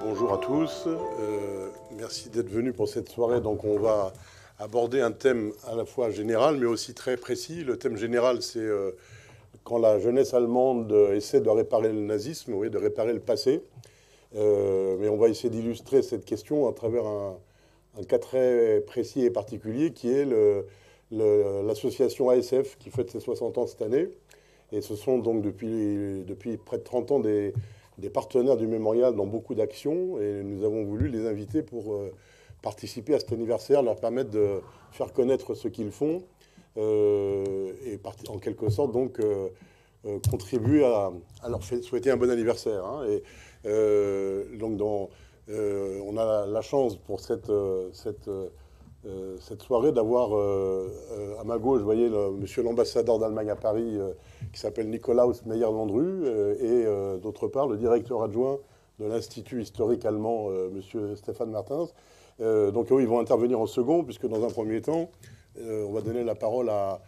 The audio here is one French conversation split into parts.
Bonjour à tous, euh, merci d'être venu pour cette soirée. Donc on va aborder un thème à la fois général mais aussi très précis. Le thème général c'est euh, quand la jeunesse allemande euh, essaie de réparer le nazisme, oui, de réparer le passé. Euh, mais on va essayer d'illustrer cette question à travers un, cas très précis et particulier qui est l'association ASF qui fête ses 60 ans cette année. Et ce sont donc depuis, près de 30 ans des, partenaires du mémorial dans beaucoup d'actions et nous avons voulu les inviter pour euh, participer à cet anniversaire, leur permettre de faire connaître ce qu'ils font euh, et en quelque sorte donc euh, euh, contribuer à, alors leur souhaiter un bon anniversaire. Hein. et donc on a la chance pour cette, cette cette soirée d'avoir à ma gauche, vous voyez, le, monsieur l'ambassadeur d'Allemagne à Paris, qui s'appelle Nikolaus Meyer-Landru, et d'autre part le directeur adjoint de l'Institut historique allemand, monsieur Stéphane Martins. donc eux, ils vont intervenir en second, puisque dans un premier temps, euh, on va donner la parole à,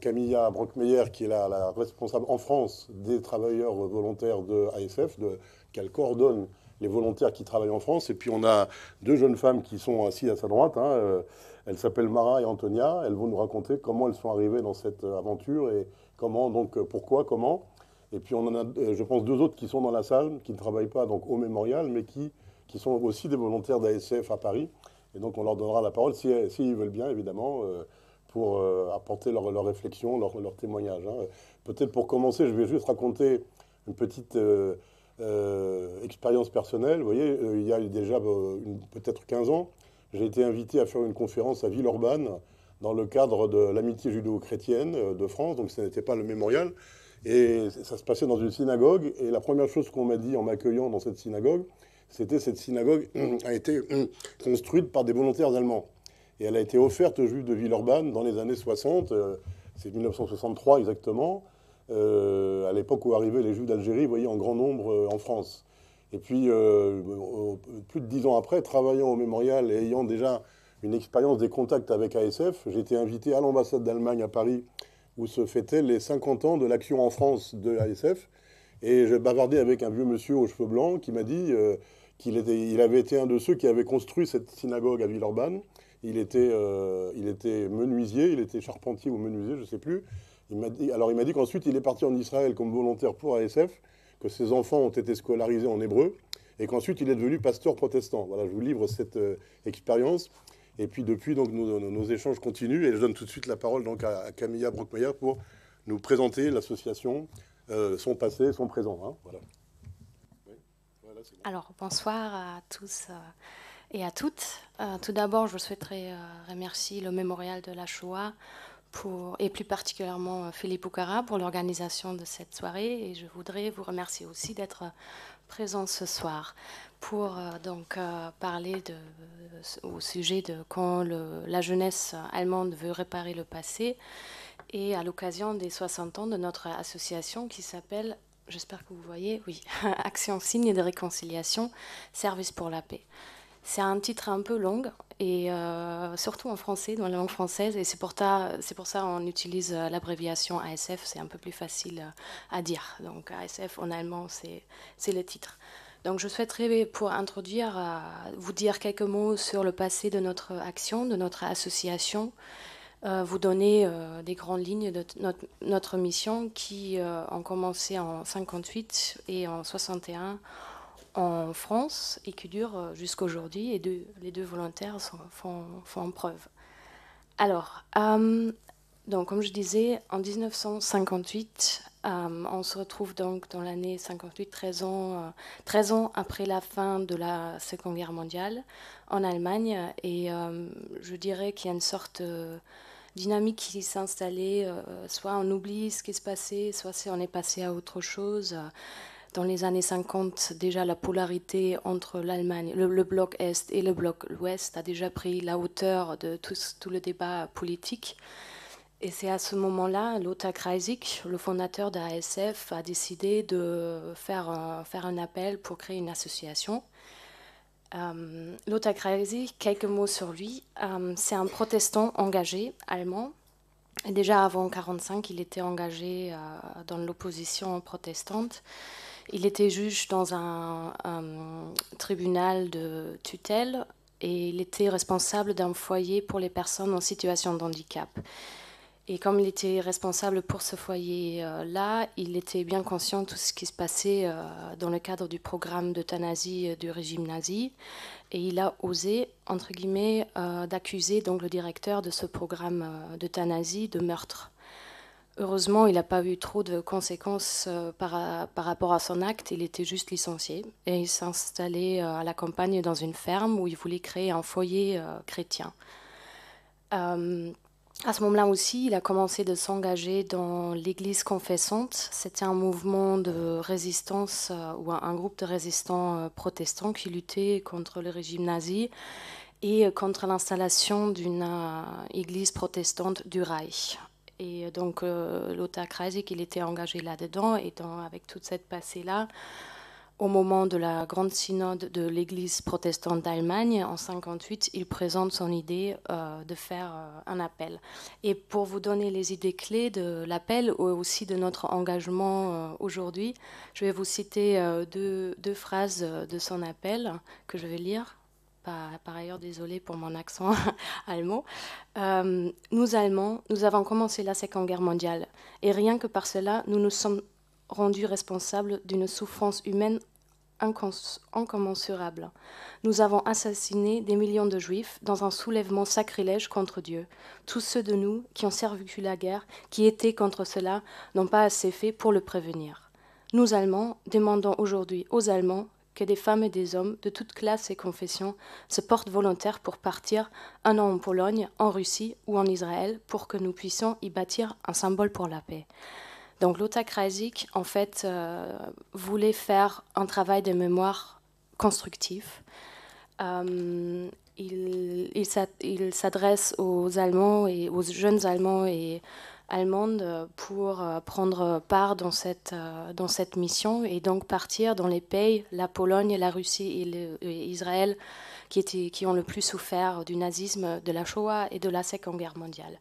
Camilla Brockmeyer, qui est la, responsable en France des travailleurs volontaires de ASF, qu'elle coordonne les volontaires qui travaillent en France. Et puis on a deux jeunes femmes qui sont assises à sa droite. Hein. Euh, elles s'appellent Mara et Antonia. Elles vont nous raconter comment elles sont arrivées dans cette euh, aventure et comment, donc pourquoi, comment. Et puis on en a, je pense, deux autres qui sont dans la salle, qui ne travaillent pas donc au mémorial, mais qui, qui sont aussi des volontaires d'ASF à Paris. Et donc, on leur donnera la parole, s'ils si, veulent bien, évidemment, euh, pour euh, apporter leurs leur réflexion, leurs leur témoignages. Hein. Peut-être pour commencer, je vais juste raconter une petite euh, expérience personnelle. Vous voyez, il y a déjà peut-être 15 ans, j'ai été invité à faire une conférence à Villeurbanne dans le cadre de l'amitié judéo-chrétienne de France, donc ce n'était pas le mémorial. Et ça se passait dans une synagogue. Et la première chose qu'on m'a dit en m'accueillant dans cette synagogue, c'était cette synagogue hum, a été hum, construite par des volontaires allemands. Et elle a été offerte aux Juifs de Villeurbanne dans les années 60, euh, c'est 1963 exactement, euh, à l'époque où arrivaient les Juifs d'Algérie, vous voyez, en grand nombre euh, en France. Et puis, plus de dix ans après, travaillant au mémorial et ayant déjà une expérience des contacts avec ASF, j'ai été invité à l'ambassade d'Allemagne à Paris, où se fêtaient les 50 ans de l'action en France de ASF. Et je bavardais avec un vieux monsieur aux cheveux blancs qui m'a dit euh, qu'il il avait été un de ceux qui avait construit cette synagogue à Villeurbanne. Il était, euh, il était menuisier, il était charpentier ou menuisier, je ne sais plus. Il dit, alors il m'a dit qu'ensuite il est parti en Israël comme volontaire pour ASF, que ses enfants ont été scolarisés en hébreu, et qu'ensuite il est devenu pasteur protestant. Voilà, je vous livre cette euh, expérience. Et puis depuis, donc, nos, échanges continuent, et je donne tout de suite la parole donc, à, Camilla Brockmeyer pour nous présenter l'association, son passé, son présent. Alors, bonsoir à tous euh, et à toutes. Euh, tout d'abord, je souhaiterais euh, remercier le Mémorial de la Shoah et plus particulièrement Philippe Oukara pour l'organisation de cette soirée. Et je voudrais vous remercier aussi d'être présent ce soir pour donc parler au sujet de quand la jeunesse allemande veut réparer le passé et à l'occasion des 60 ans de notre association qui s'appelle, j'espère que vous voyez, oui, Action Signe de Réconciliation, Service pour la Paix. C'est un titre un peu long, et euh, surtout en français, dans la langue française, et c'est pour, pour, ça qu'on utilise euh, l'abréviation ASF, c'est un peu plus facile euh, à dire. Donc ASF en allemand, c'est le titre. Donc je souhaiterais, pour introduire, vous dire quelques mots sur le passé de notre action, de notre association, euh, vous donner euh, des grandes lignes de notre, mission qui euh, ont commencé en 58 et en 61 en France et qui dure jusqu'aujourd'hui et les deux volontaires font, preuve. Alors, donc comme je disais, en 1958, on se retrouve donc dans l'année 58, 13 ans, 13 ans après la fin de la Seconde Guerre mondiale en Allemagne et je dirais qu'il y a une sorte dynamique qui s'est installée. Euh, soit on oublie ce qui se passait, soit on est passé à autre chose. Dans les années 50, déjà la polarité entre l'Allemagne, le, bloc Est et le bloc Ouest a déjà pris la hauteur de tout, le débat politique. Et c'est à ce moment-là, Lothar Kreisig, le fondateur d'ASf a décidé de faire faire un appel pour créer une association euh, Lothar quelques mots sur lui. Euh, c'est un protestant engagé allemand. déjà avant 1945, il était engagé euh, dans l'opposition protestante. Il était juge dans un, tribunal de tutelle et il était responsable d'un foyer pour les personnes en situation de handicap. Et comme il était responsable pour ce foyer-là, il était bien conscient de tout ce qui se passait euh, dans le cadre du programme d'euthanasie euh, du régime nazi. Et il a osé, entre guillemets, euh, d'accuser donc le directeur de ce programme d'euthanasie de meurtre. Heureusement, il n'a pas eu trop de conséquences par, par, rapport à son acte. Il était juste licencié et il s'est installé à la campagne dans une ferme où il voulait créer un foyer chrétien à ce moment-là aussi, il a commencé de s'engager dans l'Église confessante. C'était un mouvement de résistance euh, ou un groupe de résistants euh, protestants qui luttaient contre le régime nazi et euh, contre l'installation d'une église protestante du Reich. Et donc Lothar Kreisig, il était engagé là-dedans et avec toute cette passée-là, au moment de la grande synode de l'Église protestante d'Allemagne en 58, il présente son idée euh, de faire euh, un appel. Et pour vous donner les idées clés de l'appel ou aussi de notre engagement euh, aujourd'hui, je vais vous citer deux, deux, phrases de son appel que je vais lire. Par, par ailleurs, désolé pour mon accent allemand. nous Allemands, nous avons commencé la Seconde Guerre mondiale et rien que par cela, nous nous sommes rendu responsable d'une souffrance humaine incommensurable. Nous avons assassiné des millions de juifs dans un soulèvement sacrilège contre Dieu. Tous ceux de nous qui ont survécu la guerre, qui étaient contre cela, n'ont pas assez fait pour le prévenir. Nous, Allemands, demandons aujourd'hui aux Allemands que des femmes et des hommes de toutes classes et confessions se portent volontaires pour partir un an en Pologne, en Russie ou en Israël pour que nous puissions y bâtir un symbole pour la paix. Donc l'autarcrasique, en fait, euh, voulait faire un travail de mémoire constructif. Euh, il, s'adresse aux Allemands et aux jeunes Allemands et Allemandes pour euh, prendre part dans cette, dans cette mission et donc partir dans les pays, la Pologne, la Russie et, Israël, qui, qui ont le plus souffert du nazisme, de la Shoah et de la Seconde Guerre mondiale.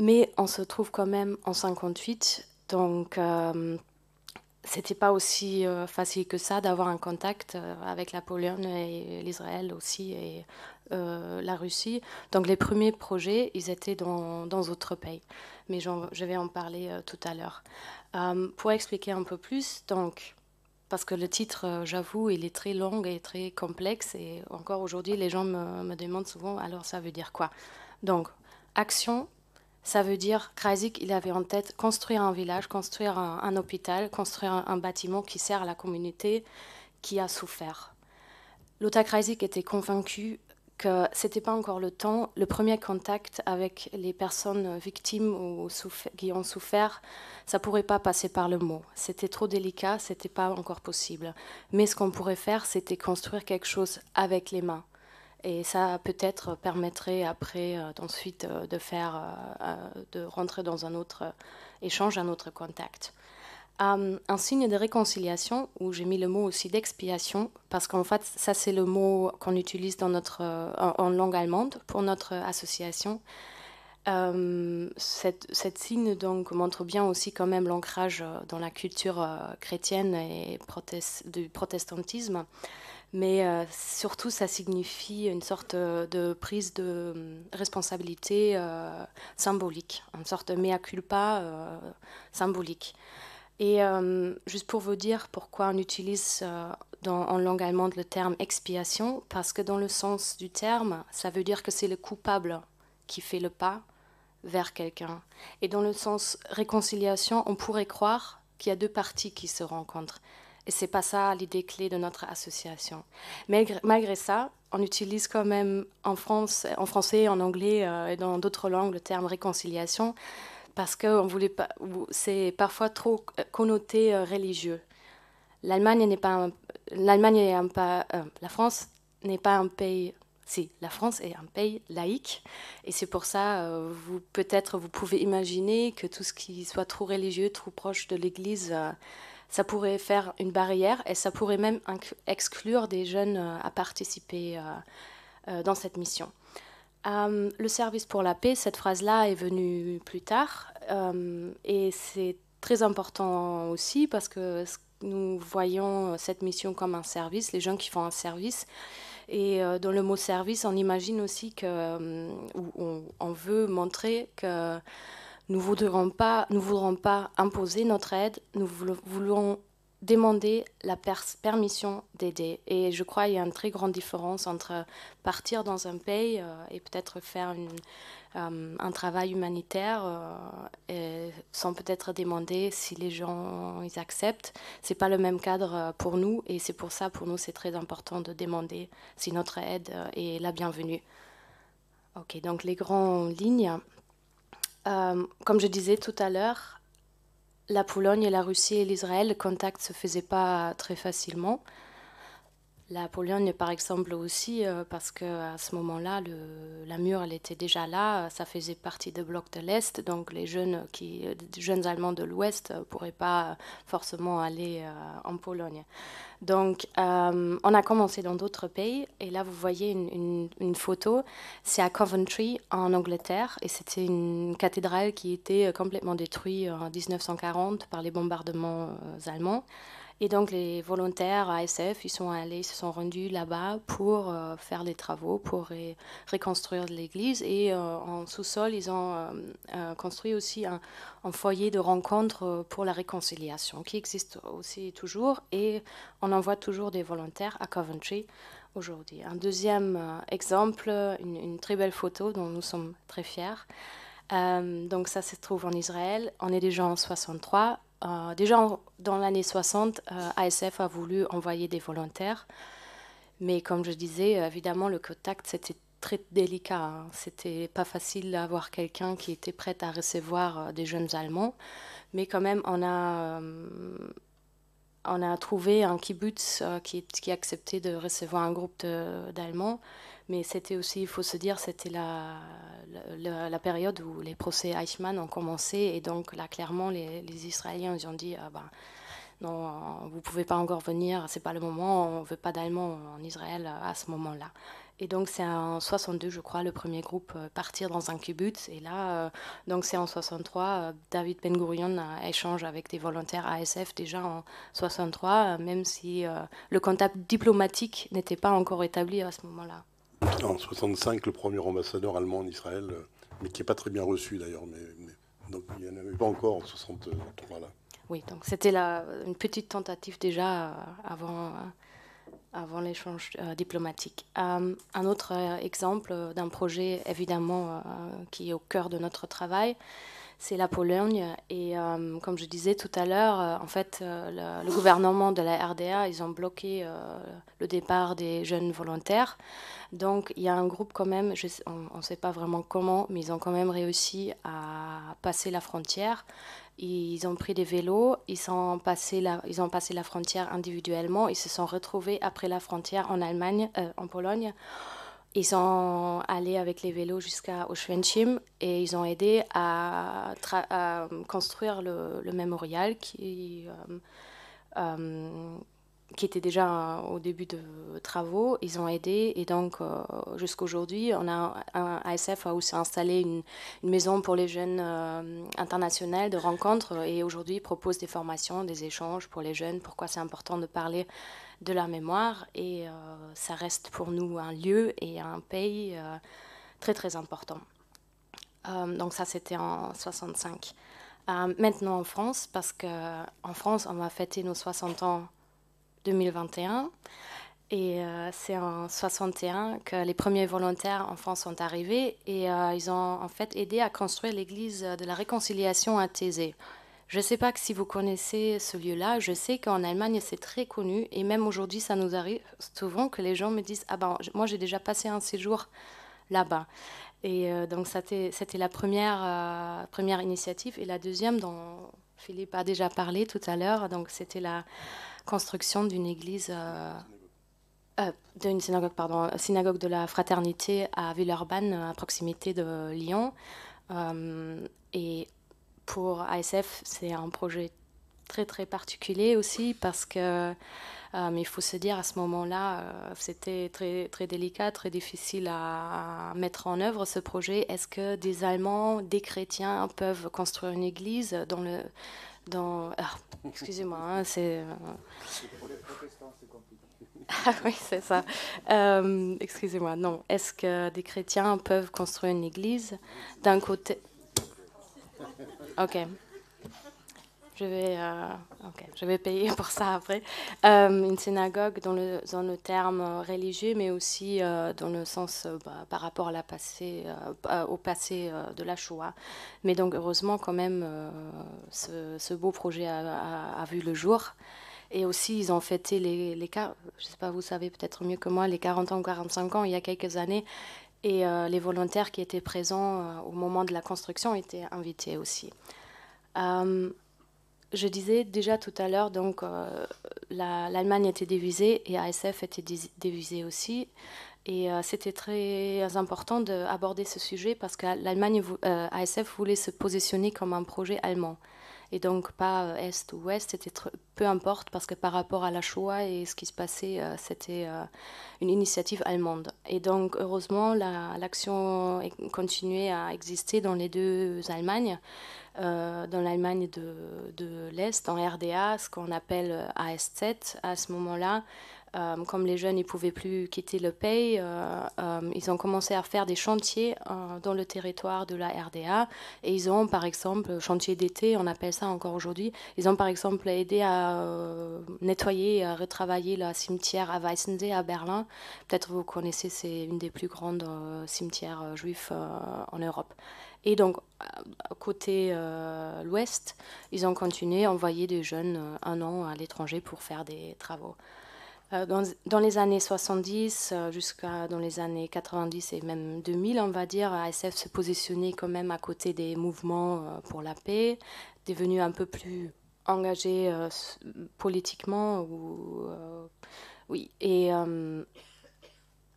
Mais on se trouve quand même en 58, donc ce euh, c'était pas aussi euh, facile que ça d'avoir un contact euh, avec la Pologne et l'Israël aussi et la Russie. Donc les premiers projets, ils étaient dans d'autres pays, mais je vais en parler tout à l'heure. pour expliquer un peu plus, donc parce que le titre, j'avoue, il est très long et très complexe. Et encore aujourd'hui, les gens me, me, demandent souvent, alors ça veut dire quoi Donc, action, ça veut dire, Krasik, il avait en tête construire un village, construire un, hôpital, construire un, bâtiment qui sert à la communauté qui a souffert. Lothar Krasik était convaincu que ce n'était pas encore le temps. Le premier contact avec les personnes victimes ou qui ont souffert, ça pourrait pas passer par le mot. C'était trop délicat, ce n'était pas encore possible. Mais ce qu'on pourrait faire, c'était construire quelque chose avec les mains et ça peut-être permettrait après euh, ensuite euh, de faire, euh, de rentrer dans un autre échange, un autre contact. un signe de réconciliation, où j'ai mis le mot aussi d'expiation, parce qu'en fait, ça c'est le mot qu'on utilise dans notre, en, langue allemande pour notre association. cette, signe donc montre bien aussi quand même l'ancrage dans la culture chrétienne et du protestantisme mais euh, surtout ça signifie une sorte euh, de prise de euh, responsabilité symbolique, une sorte de mea culpa symbolique. Et juste pour vous dire pourquoi on utilise en langue allemande le terme expiation, parce que dans le sens du terme, ça veut dire que c'est le coupable qui fait le pas vers quelqu'un. Et dans le sens réconciliation, on pourrait croire qu'il y a deux parties qui se rencontrent. Et c'est pas ça l'idée clé de notre association. Mais malgré, ça, on utilise quand même en France, en français, en anglais euh, et dans d'autres langues le terme réconciliation parce que on voulait pas, c'est parfois trop euh, connoté euh, religieux. L'Allemagne n'est pas, l'Allemagne un pas, la France n'est pas un pays. Si, la France est un pays laïque, et c'est pour ça, peut-être vous pouvez imaginer que tout ce qui soit trop religieux, trop proche de l'Église ça pourrait faire une barrière et ça pourrait même exclure des jeunes euh, à participer euh, euh, dans cette mission. le service pour la paix, cette phrase-là est venue plus tard et c'est très important aussi parce que nous voyons cette mission comme un service, les jeunes qui font un service. Et dans le mot service, on imagine aussi que, on, on, veut montrer que nous ne voudrons, voudrons pas imposer notre aide, nous voulons demander la permission d'aider. Et je crois qu'il y a une très grande différence entre partir dans un pays euh, et peut-être faire euh, un travail humanitaire euh, sans peut-être demander si les gens ils acceptent. C'est pas le même cadre pour nous et c'est pour ça pour nous c'est très important de demander si notre aide est la bienvenue. Ok, donc les grandes lignes. Euh, comme je disais tout à l'heure, la Pologne la Russie et l'Israël, le contact ne se faisait pas très facilement. La Pologne, par exemple, aussi, euh, parce qu'à ce moment-là, la mur, elle était déjà là, euh, ça faisait partie des blocs de l'Est, donc les jeunes, qui, euh, jeunes Allemands de l'Ouest ne pourraient pas forcément aller en Pologne. Donc, on a commencé dans d'autres pays, et là, vous voyez une photo, c'est à Coventry, en Angleterre, et c'était une cathédrale qui était complètement détruite en 1940 par les bombardements allemands. Et donc les volontaires ASF, ils sont allés, ils se sont rendus là-bas pour euh, faire des travaux, pour reconstruire l'église. Et euh, en sous-sol, ils ont euh, construit aussi un, foyer de rencontre pour la réconciliation, qui existe aussi toujours. Et on envoie toujours des volontaires à Coventry aujourd'hui. Un deuxième exemple, une, très belle photo dont nous sommes très fiers. donc ça, ça se trouve en Israël. On est déjà en 63. Euh, déjà dans l'année 60, euh, ASF a voulu envoyer des volontaires, mais comme je disais, évidemment, le contact, c'était très délicat. Hein. C'était pas facile d'avoir quelqu'un qui était prêt à recevoir euh, des jeunes Allemands, mais quand même, on a, trouvé un kibbutz qui, qui acceptait de recevoir un groupe d'Allemands. Mais c'était aussi, il faut se dire, c'était la, la, période où les procès Eichmann ont commencé. Et donc, là, clairement, les, Israéliens, ils ont dit ah ben, non, vous pouvez pas encore venir, c'est pas le moment, on veut pas d'Allemands en Israël à ce moment-là. Et donc c'est en 62, je crois, le premier groupe euh, partir dans un kibbutz. Et là, euh, donc c'est en 63, euh, David Ben Gurion échange avec des volontaires ASF déjà en 63, même si le contact diplomatique n'était pas encore établi à ce moment-là en 65 le premier ambassadeur allemand en Israël, euh, mais qui n'est pas très bien reçu d'ailleurs. Mais, donc il n'y en avait pas encore en 63 là. Oui, donc c'était une petite tentative déjà euh, avant, euh, avant l'échange diplomatique. un autre exemple d'un projet évidemment qui est au cœur de notre travail, c'est la Pologne. Et euh, comme je disais tout à l'heure, euh, en fait, euh, le, gouvernement de la RDA, ils ont bloqué le départ des jeunes volontaires. Donc il y a un groupe quand même, on ne sait pas vraiment comment, mais ils ont quand même réussi à passer la frontière. Ils ont pris des vélos, ils, sont passés la, ils ont passé la frontière individuellement, ils se sont retrouvés après la frontière en Allemagne, en Pologne. Ils sont allés avec les vélos jusqu'à Oshwenchim et ils ont aidé à, construire le, mémorial qui, euh, euh, qui était déjà au début de travaux. Ils ont aidé et donc jusqu'à euh, jusqu'aujourd'hui, on a un ASF où s'est installé une, maison pour les jeunes internationaux de rencontres et aujourd'hui propose des formations, des échanges pour les jeunes, pourquoi c'est important de parler de la mémoire et euh, ça reste pour nous un lieu et un pays euh, très très important. Euh, donc ça c'était en 65. maintenant en France, parce que en France on va fêter nos 60 ans 2021. Et c'est en 61 que les premiers volontaires en France sont arrivés et ils ont en fait aidé à construire l'église de la réconciliation à Thésée. Je ne sais pas que si vous connaissez ce lieu-là, je sais qu'en Allemagne c'est très connu et même aujourd'hui ça nous arrive souvent que les gens me disent Ah ben moi j'ai déjà passé un séjour là-bas. Et euh, donc c'était la première, euh, première initiative et la deuxième dont Philippe a déjà parlé tout à l'heure, donc c'était la construction d'une église. Euh, d'une synagogue, pardon, synagogue de la fraternité à Villeurbanne, à proximité de Lyon. et pour ASF, c'est un projet très très particulier aussi parce que mais euh, il faut se dire à ce moment-là, euh, c'était très très délicat, très difficile à, mettre en œuvre ce projet. Est-ce que des Allemands, des chrétiens peuvent construire une église dans le dans ah, excusez-moi, hein, c'est euh, ah oui, c'est ça. excusez-moi, non. Est-ce que des chrétiens peuvent construire une église D'un côté, Ok. Je vais, euh, je vais payer pour ça après. Euh, une synagogue dans le, dans le terme religieux, mais aussi euh, dans le sens bah, par rapport à la passé, au passé de la Shoah. Mais donc, heureusement, quand même, ce, beau projet a, vu le jour. Et aussi, ils ont fêté les, les je sais pas, vous savez peut-être mieux que moi, les 40 ans, 45 ans, il y a quelques années. Et euh, les volontaires qui étaient présents euh, au moment de la construction étaient invités aussi. Euh, je disais déjà tout à l'heure, donc l'Allemagne était divisée et ASF était divisée aussi. Et c'était très important d'aborder ce sujet parce que l'Allemagne, ASF voulait se positionner comme un projet allemand et donc pas euh, est ou ouest, c'était peu importe parce que par rapport à la Shoah et ce qui se passait, euh, c'était euh, une initiative allemande. Et donc heureusement, l'action continuait à exister dans les deux Allemagnes, dans l'Allemagne de, de l'Est, en RDA, ce qu'on appelle AS7 à ce moment-là. Euh, comme les jeunes ne pouvaient plus quitter le pays, euh, euh, ils ont commencé à faire des chantiers dans le territoire de la RDA. Et ils ont, par exemple, chantier d'été, on appelle ça encore aujourd'hui, ils ont, par exemple, aidé à nettoyer, et à retravailler le cimetière à Weissensee, à Berlin. Peut-être vous connaissez, c'est une des plus grandes cimetières juifs en Europe. Et donc, côté l'Ouest, ils ont continué à envoyer des jeunes un an à l'étranger pour faire des travaux. Euh, dans, les années 70 euh, jusqu'à dans les années 90 et même 2000, on va dire, ASF se positionnait quand même à côté des mouvements euh, pour la paix, devenu un peu plus engagé politiquement. Ou, oui, et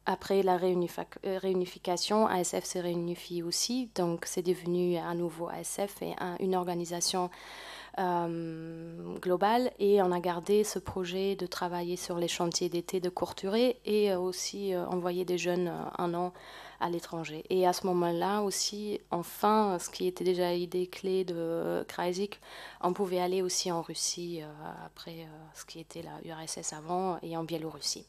après la réunification, ASF se réunifie aussi, donc c'est devenu à nouveau ASF et une organisation euh, global et on a gardé ce projet de travailler sur les chantiers d'été de courte durée et aussi euh, envoyer des jeunes euh, un an à l'étranger. Et à ce moment-là aussi, enfin, ce qui était déjà l'idée clé de Kreisig, on pouvait aller aussi en Russie après ce qui était la URSS avant et en Biélorussie.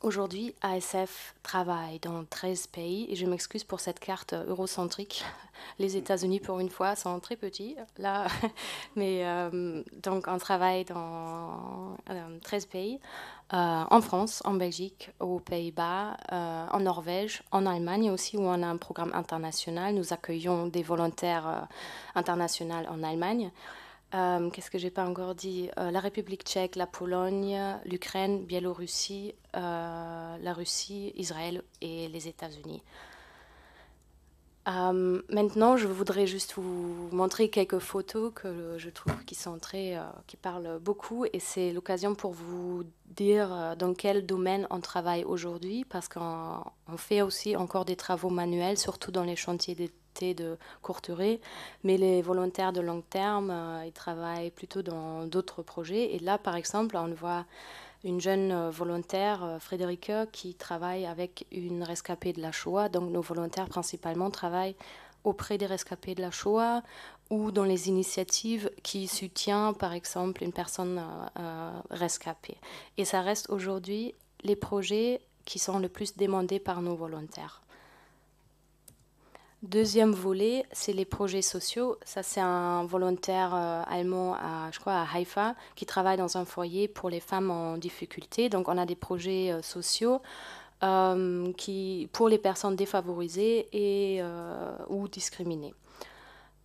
Aujourd'hui, ASF travaille dans 13 pays et je m'excuse pour cette carte eurocentrique. Les États-Unis, pour une fois, sont très petits là, mais euh, donc on travaille dans 13 euh, pays, euh, en France, en Belgique, aux Pays-Bas, en Norvège, en Allemagne aussi, où on a un programme international. Nous accueillons des volontaires internationaux en Allemagne. Euh, qu'est-ce que j'ai pas encore dit euh, La République tchèque, la Pologne, l'Ukraine, Biélorussie, euh, la Russie, Israël et les États-Unis. maintenant, je voudrais juste vous montrer quelques photos que je trouve qui sont très, qui parlent beaucoup, et c'est l'occasion pour vous dire dans quel domaine on travaille aujourd'hui, parce qu'on fait aussi encore des travaux manuels, surtout dans les chantiers des de courte durée, mais les volontaires de long terme, euh, ils travaillent plutôt dans d'autres projets. Et là, par exemple, on voit une jeune euh, volontaire, euh, Frédérique, qui travaille avec une rescapée de la Shoah. Donc nos volontaires principalement travaillent auprès des rescapés de la Shoah ou dans les initiatives qui soutiennent par exemple une personne rescapée. Et ça reste aujourd'hui les projets qui sont le plus demandés par nos volontaires. Deuxième volet, c'est les projets sociaux. Ça, c'est un volontaire euh, allemand, à, je crois, à Haïfa, qui travaille dans un foyer pour les femmes en difficulté. Donc, on a des projets euh, sociaux euh, qui, pour les personnes défavorisées et, ou discriminées.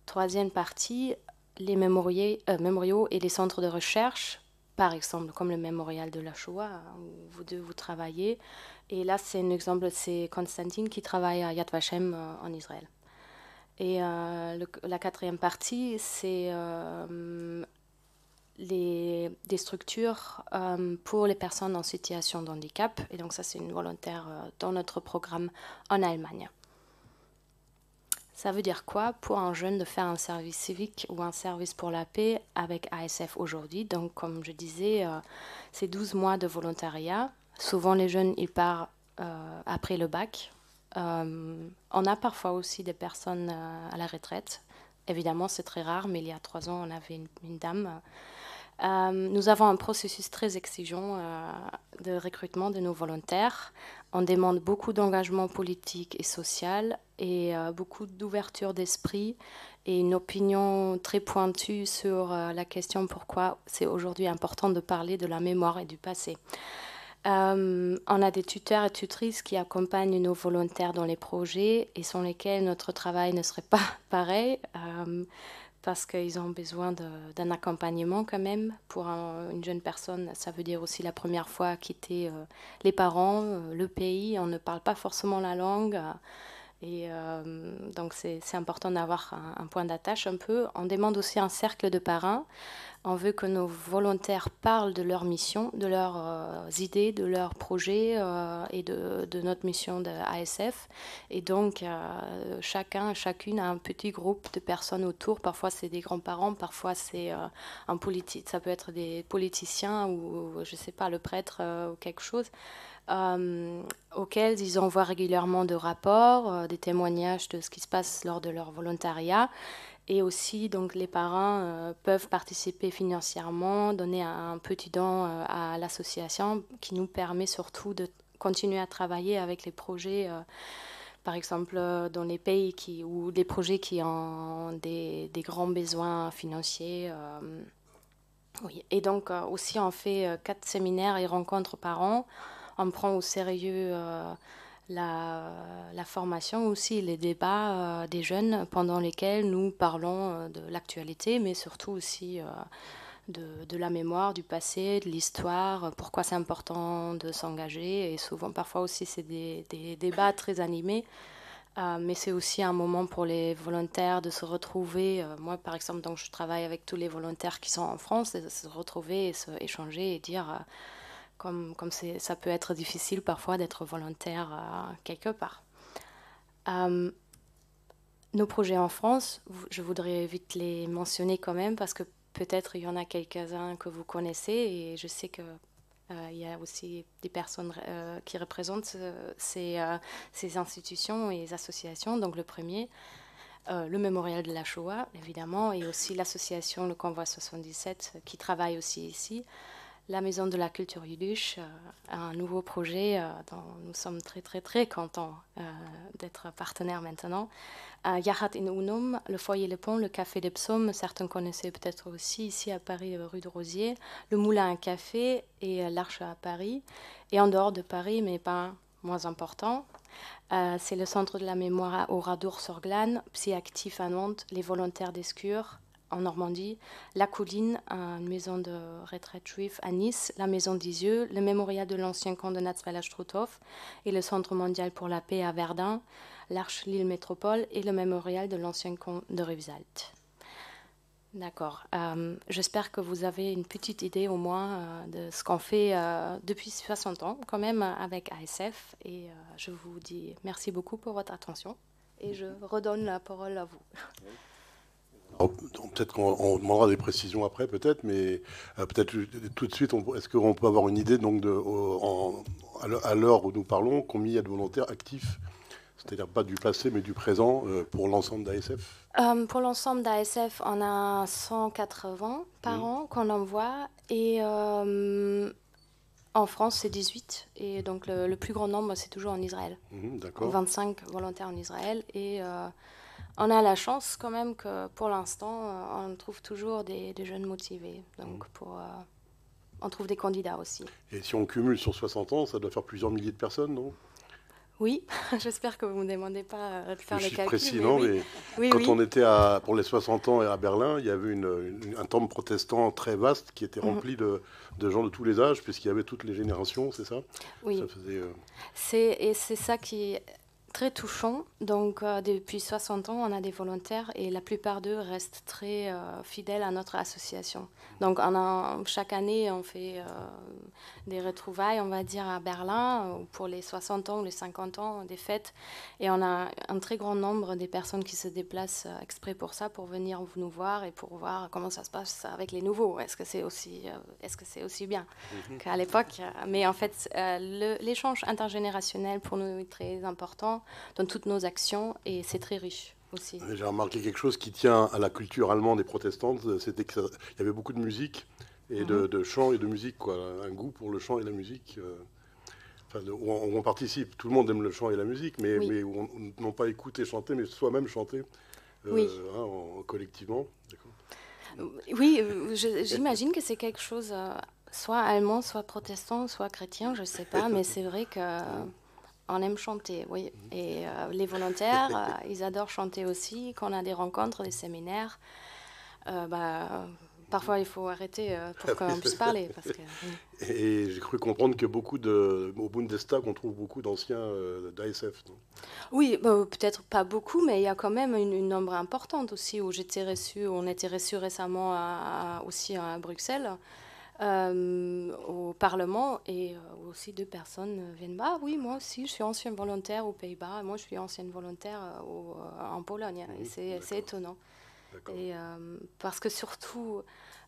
Troisième partie, les mémoriaux et les centres de recherche, par exemple, comme le mémorial de la Shoah, hein, où vous deux, vous travaillez. Et là, c'est un exemple, c'est Constantine qui travaille à Yad Vashem euh, en Israël. Et euh, la quatrième partie, c'est euh, des structures pour les personnes en situation de handicap. Et donc ça, c'est une volontaire dans notre programme en Allemagne. Ça veut dire quoi pour un jeune de faire un service civique ou un service pour la paix avec ASF aujourd'hui Donc comme je disais, c'est 12 mois de volontariat Souvent, les jeunes, ils partent euh, après le bac. Euh, on a parfois aussi des personnes euh, à la retraite. Évidemment, c'est très rare, mais il y a trois ans, on avait une, une dame. nous avons un processus très exigeant de recrutement de nos volontaires. On demande beaucoup d'engagement politique et social et beaucoup d'ouverture d'esprit et une opinion très pointue sur la question pourquoi c'est aujourd'hui important de parler de la mémoire et du passé. Euh, on a des tuteurs et tutrices qui accompagnent nos volontaires dans les projets et sans lesquels notre travail ne serait pas pareil euh, parce qu'ils ont besoin d'un accompagnement quand même. Pour une jeune personne, ça veut dire aussi la première fois quitter euh, les parents, le pays, on ne parle pas forcément la langue. Et donc c'est important d'avoir un, un point d'attache un peu. On demande aussi un cercle de parrains. On veut que nos volontaires parlent de leur mission, de leurs euh, idées, de leurs projets euh, et de, notre mission de ASF. Et donc, euh, chacun, chacune a un petit groupe de personnes autour. Parfois, c'est des grands-parents, parfois, c'est un politique. Ça peut être des politiciens ou, je ne sais pas, le prêtre ou quelque chose. auxquels ils envoient régulièrement des rapports, des témoignages de ce qui se passe lors de leur volontariat. Et aussi, donc, les parents euh, peuvent participer financièrement, donner un petit don euh, à l'association qui nous permet surtout de continuer à travailler avec les projets, euh, par exemple, dans les pays qui, ou les projets qui ont des, grands besoins financiers. oui. Et donc, aussi, on fait quatre séminaires et rencontres par an. On prend au sérieux la, formation aussi, les débats euh, des jeunes pendant lesquels nous parlons euh, de l'actualité, mais surtout aussi euh, de, la mémoire, du passé, de l'histoire, pourquoi c'est important de s'engager. Et souvent, parfois aussi, c'est des, débats très animés. mais c'est aussi un moment pour les volontaires de se retrouver. moi, par exemple, donc, je travaille avec tous les volontaires qui sont en France, de se retrouver et se échanger et dire comme, ça peut être difficile parfois d'être volontaire euh, quelque part. Euh, nos projets en France, je voudrais vite les mentionner quand même parce que peut-être il y en a quelques-uns que vous connaissez et je sais qu'il euh, y a aussi des personnes qui représentent ces, institutions et associations. Donc le premier, le Mémorial de la Shoah, évidemment, et aussi l'association Le Convoi 77 qui travaille aussi ici la Maison de la Culture Yiddish, euh, un nouveau projet euh, dont nous sommes très très très contents euh, d'être partenaires maintenant. Yahat in Unum, le foyer Le Pont, le Café des Psaumes, certains connaissaient peut-être aussi ici à Paris, rue de Rosier, le Moulin à Café et l'Arche à Paris. Et en dehors de Paris, mais pas moins important, c'est le Centre de la Mémoire au radour sur glane Psy Actif à Nantes, les volontaires d'Escure, en Normandie, la Colline, une maison de retraite juive à Nice, la maison d'Isieux, le mémorial de l'ancien camp de Natzweiler-Struthof et le Centre mondial pour la paix à Verdun, l'Arche Lille Métropole et le mémorial de l'ancien camp de Rivesalt. D'accord. Euh, j'espère que vous avez une petite idée au moins euh, de ce qu'on fait euh, depuis 60 ans quand même avec ASF. Et je vous dis merci beaucoup pour votre attention et je redonne la parole à vous. Peut-être qu'on demandera des précisions après, peut-être, mais euh, peut-être tout de suite, est-ce qu'on peut avoir une idée, donc, de, à l'heure où nous parlons, combien il y a de volontaires actifs c'est-à-dire pas du passé, mais du présent euh, pour l'ensemble d'ASF euh, Pour l'ensemble d'ASF, on a 180 par mmh. an qu'on envoie. Et en France, c'est 18. Et donc, le, plus grand nombre, c'est toujours en Israël. Mmh, d'accord. 25 volontaires en Israël. Et on a la chance quand même que pour l'instant, euh, on trouve toujours des, jeunes motivés. Donc, mm. pour, euh, on trouve des candidats aussi. Et si on cumule sur 60 ans, ça doit faire plusieurs milliers de personnes, non oui, j'espère que vous ne me demandez pas euh, de faire le, Je Précis, non, quand on était pour les 60 ans à Berlin, il y avait un temple protestant très vaste qui était mm. rempli de, gens de tous les âges, puisqu'il y avait toutes les générations, c'est ça Oui. Et c'est ça qui très touchant. Donc, euh, depuis 60 ans, on a des volontaires et la plupart d'eux restent très euh, fidèles à notre association. Donc, chaque année, on fait euh, des retrouvailles, on va dire, à Berlin pour les 60 ans, les 50 ans des fêtes. Et on a un très grand nombre des personnes qui se déplacent exprès pour ça, pour venir nous voir et pour voir comment ça se passe avec les nouveaux. Est-ce que c'est aussi, est-ce que c'est aussi bien mhm. qu'à l'époque Mais en fait, l'échange intergénérationnel pour nous est très important dans toutes nos actions et c'est très riche. Aussi. J'ai remarqué quelque chose qui tient à la culture allemande et protestante, c'était qu'il y avait beaucoup de musique et mhm. de, chant et de musique, quoi. un goût pour le chant et la musique. Euh, où on, participe, tout le monde aime le chant et la musique, mais, mais on, n'a pas écouter chanter, mais soi-même chanter euh, hein, en, collectivement. Euh, oui, j'imagine que c'est quelque chose, soit allemand, soit protestant, soit chrétien, je ne sais pas, mais c'est vrai que on aime chanter, oui. Mhm. Et euh, les volontaires, euh, ils adorent chanter aussi. Quand on a des rencontres, des séminaires, euh, bah, parfois il faut arrêter pour ah qu'on puisse parler. Et j'ai cru comprendre que beaucoup de, au Bundestag, on trouve beaucoup d'anciens d'ASF. Oui, bah, peut-être pas beaucoup, mais il y a quand même une, nombre importante aussi où j'étais reçue, on était reçu récemment aussi à Bruxelles. Euh, au Parlement et euh, aussi deux personnes viennent. Bah oui, moi aussi, je suis ancienne volontaire aux Pays-Bas, moi je suis ancienne volontaire euh, en Pologne. Mhm, c'est étonnant. Et, parce que surtout,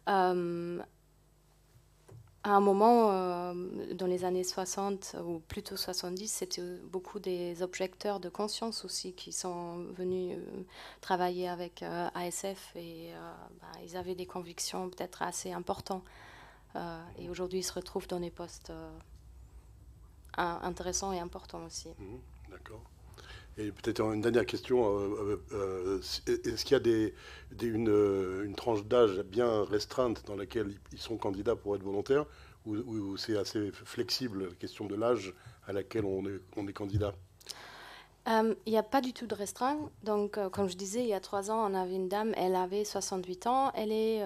à un moment, dans les années 60 ou plutôt 70, c'était beaucoup des objecteurs de conscience aussi qui sont venus travailler avec ASF et bah, ils avaient des convictions peut-être assez importantes. Euh, et aujourd'hui, ils se retrouvent dans des postes euh, intéressants et importants aussi. Mhm, d'accord. Et peut-être une dernière question. Euh, est-ce qu'il y a des, une, tranche d'âge bien restreinte dans laquelle ils sont candidats pour être volontaires ou, c'est assez flexible, la question de l'âge à laquelle on est, candidat il n'y a pas du tout de restreint. Donc, comme je disais, il y a trois ans, on avait une dame, elle avait 68 ans, elle est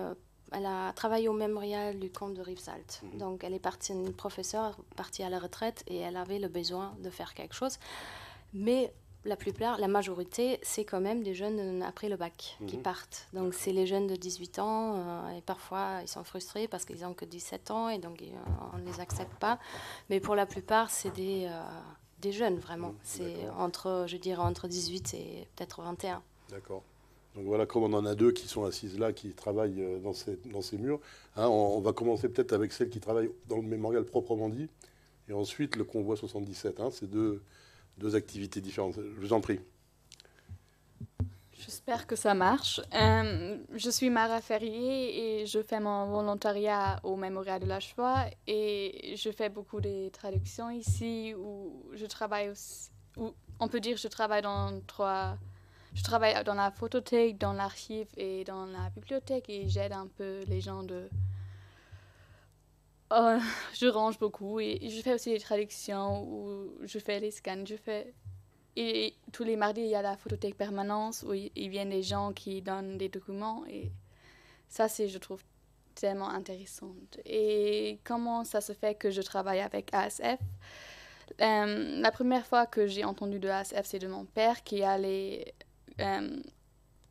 elle a travaillé au mémorial du camp de Rivesalt. Mhm. Donc, elle est partie, une professeure, partie à la retraite et elle avait le besoin de faire quelque chose. Mais la plupart, la majorité, c'est quand même des jeunes après le bac qui mhm. partent. Donc, c'est les jeunes de 18 ans euh, et parfois ils sont frustrés parce qu'ils n'ont que 17 ans et donc euh, on ne les accepte pas. Mais pour la plupart, c'est des, euh, des jeunes vraiment. Mhm. C'est entre, je dirais, entre 18 et peut-être 21. D'accord. Donc voilà, comme on en a deux qui sont assises là, qui travaillent euh, dans ces, dans ces murs, hein. on, va commencer peut-être avec celle qui travaille dans le mémorial proprement dit, et ensuite le convoi 77. Hein. c'est deux, deux activités différentes. Je vous en prie. J'espère que ça marche. Euh, je suis Mara Ferrier et je fais mon volontariat au Mémorial de la Shoah et je fais beaucoup de traductions ici où je travaille aussi, où on peut dire que je travaille dans trois je travaille dans la photothèque, dans l'archive et dans la bibliothèque et j'aide un peu les gens de... Oh, je range beaucoup et je fais aussi des traductions ou je fais les scans. Je fais... Et, tous les mardis, il y a la photothèque permanence où il, viennent des gens qui donnent des documents et ça, c'est, je trouve, tellement intéressant. Et comment ça se fait que je travaille avec ASF euh, La première fois que j'ai entendu de ASF, c'est de mon père qui allait euh,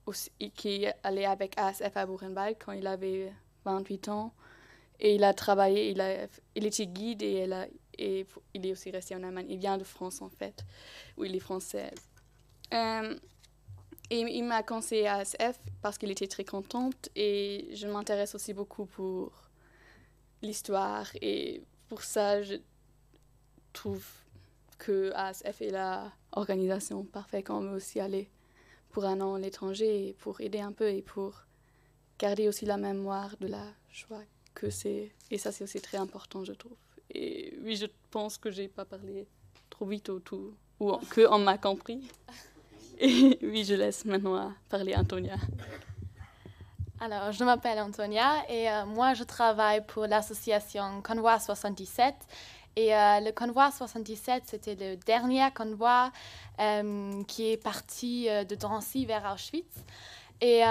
aussi, qui allait avec ASF à Buchenwald quand il avait 28 ans. Et il a travaillé, il, a, il était guide et il, et il, est aussi resté en Allemagne. Il vient de France en fait, où il est français. Euh, et il m'a conseillé ASF parce qu'il était très contente et je m'intéresse aussi beaucoup pour l'histoire et pour ça je trouve que ASF est la organisation parfaite on veut aussi aller pour un an à l'étranger, pour aider un peu et pour garder aussi la mémoire de la joie que c'est. Et ça, c'est aussi très important, je trouve. Et oui, je pense que j'ai pas parlé trop vite au tout, ou que on m'a compris. Et oui, je laisse maintenant parler Antonia. Alors, je m'appelle Antonia et euh, moi, je travaille pour l'association Convoi 77 et euh, le convoi 77, c'était le dernier convoi euh, qui est parti euh, de Drancy vers Auschwitz. Et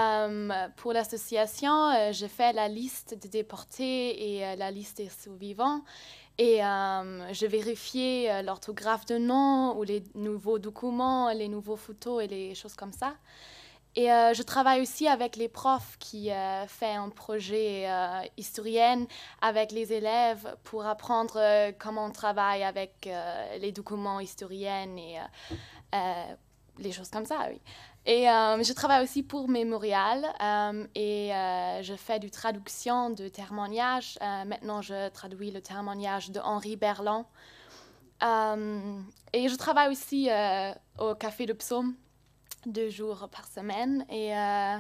pour l'association, j'ai fait la liste des déportés et la liste des survivants. Et euh, je vérifiais l'orthographe de nom ou les nouveaux documents, les nouveaux photos et les choses comme ça. Et euh, je travaille aussi avec les profs qui euh, font fait un projet euh, historienne historien avec les élèves pour apprendre comment on travaille avec les documents historiens et les choses comme ça, oui. Et je travaille aussi pour Mémorial et je fais du traduction de témoignages. maintenant, je traduis le témoignage de Henri Berland. et je travaille aussi au Café de Psaume deux jours par semaine. Et euh,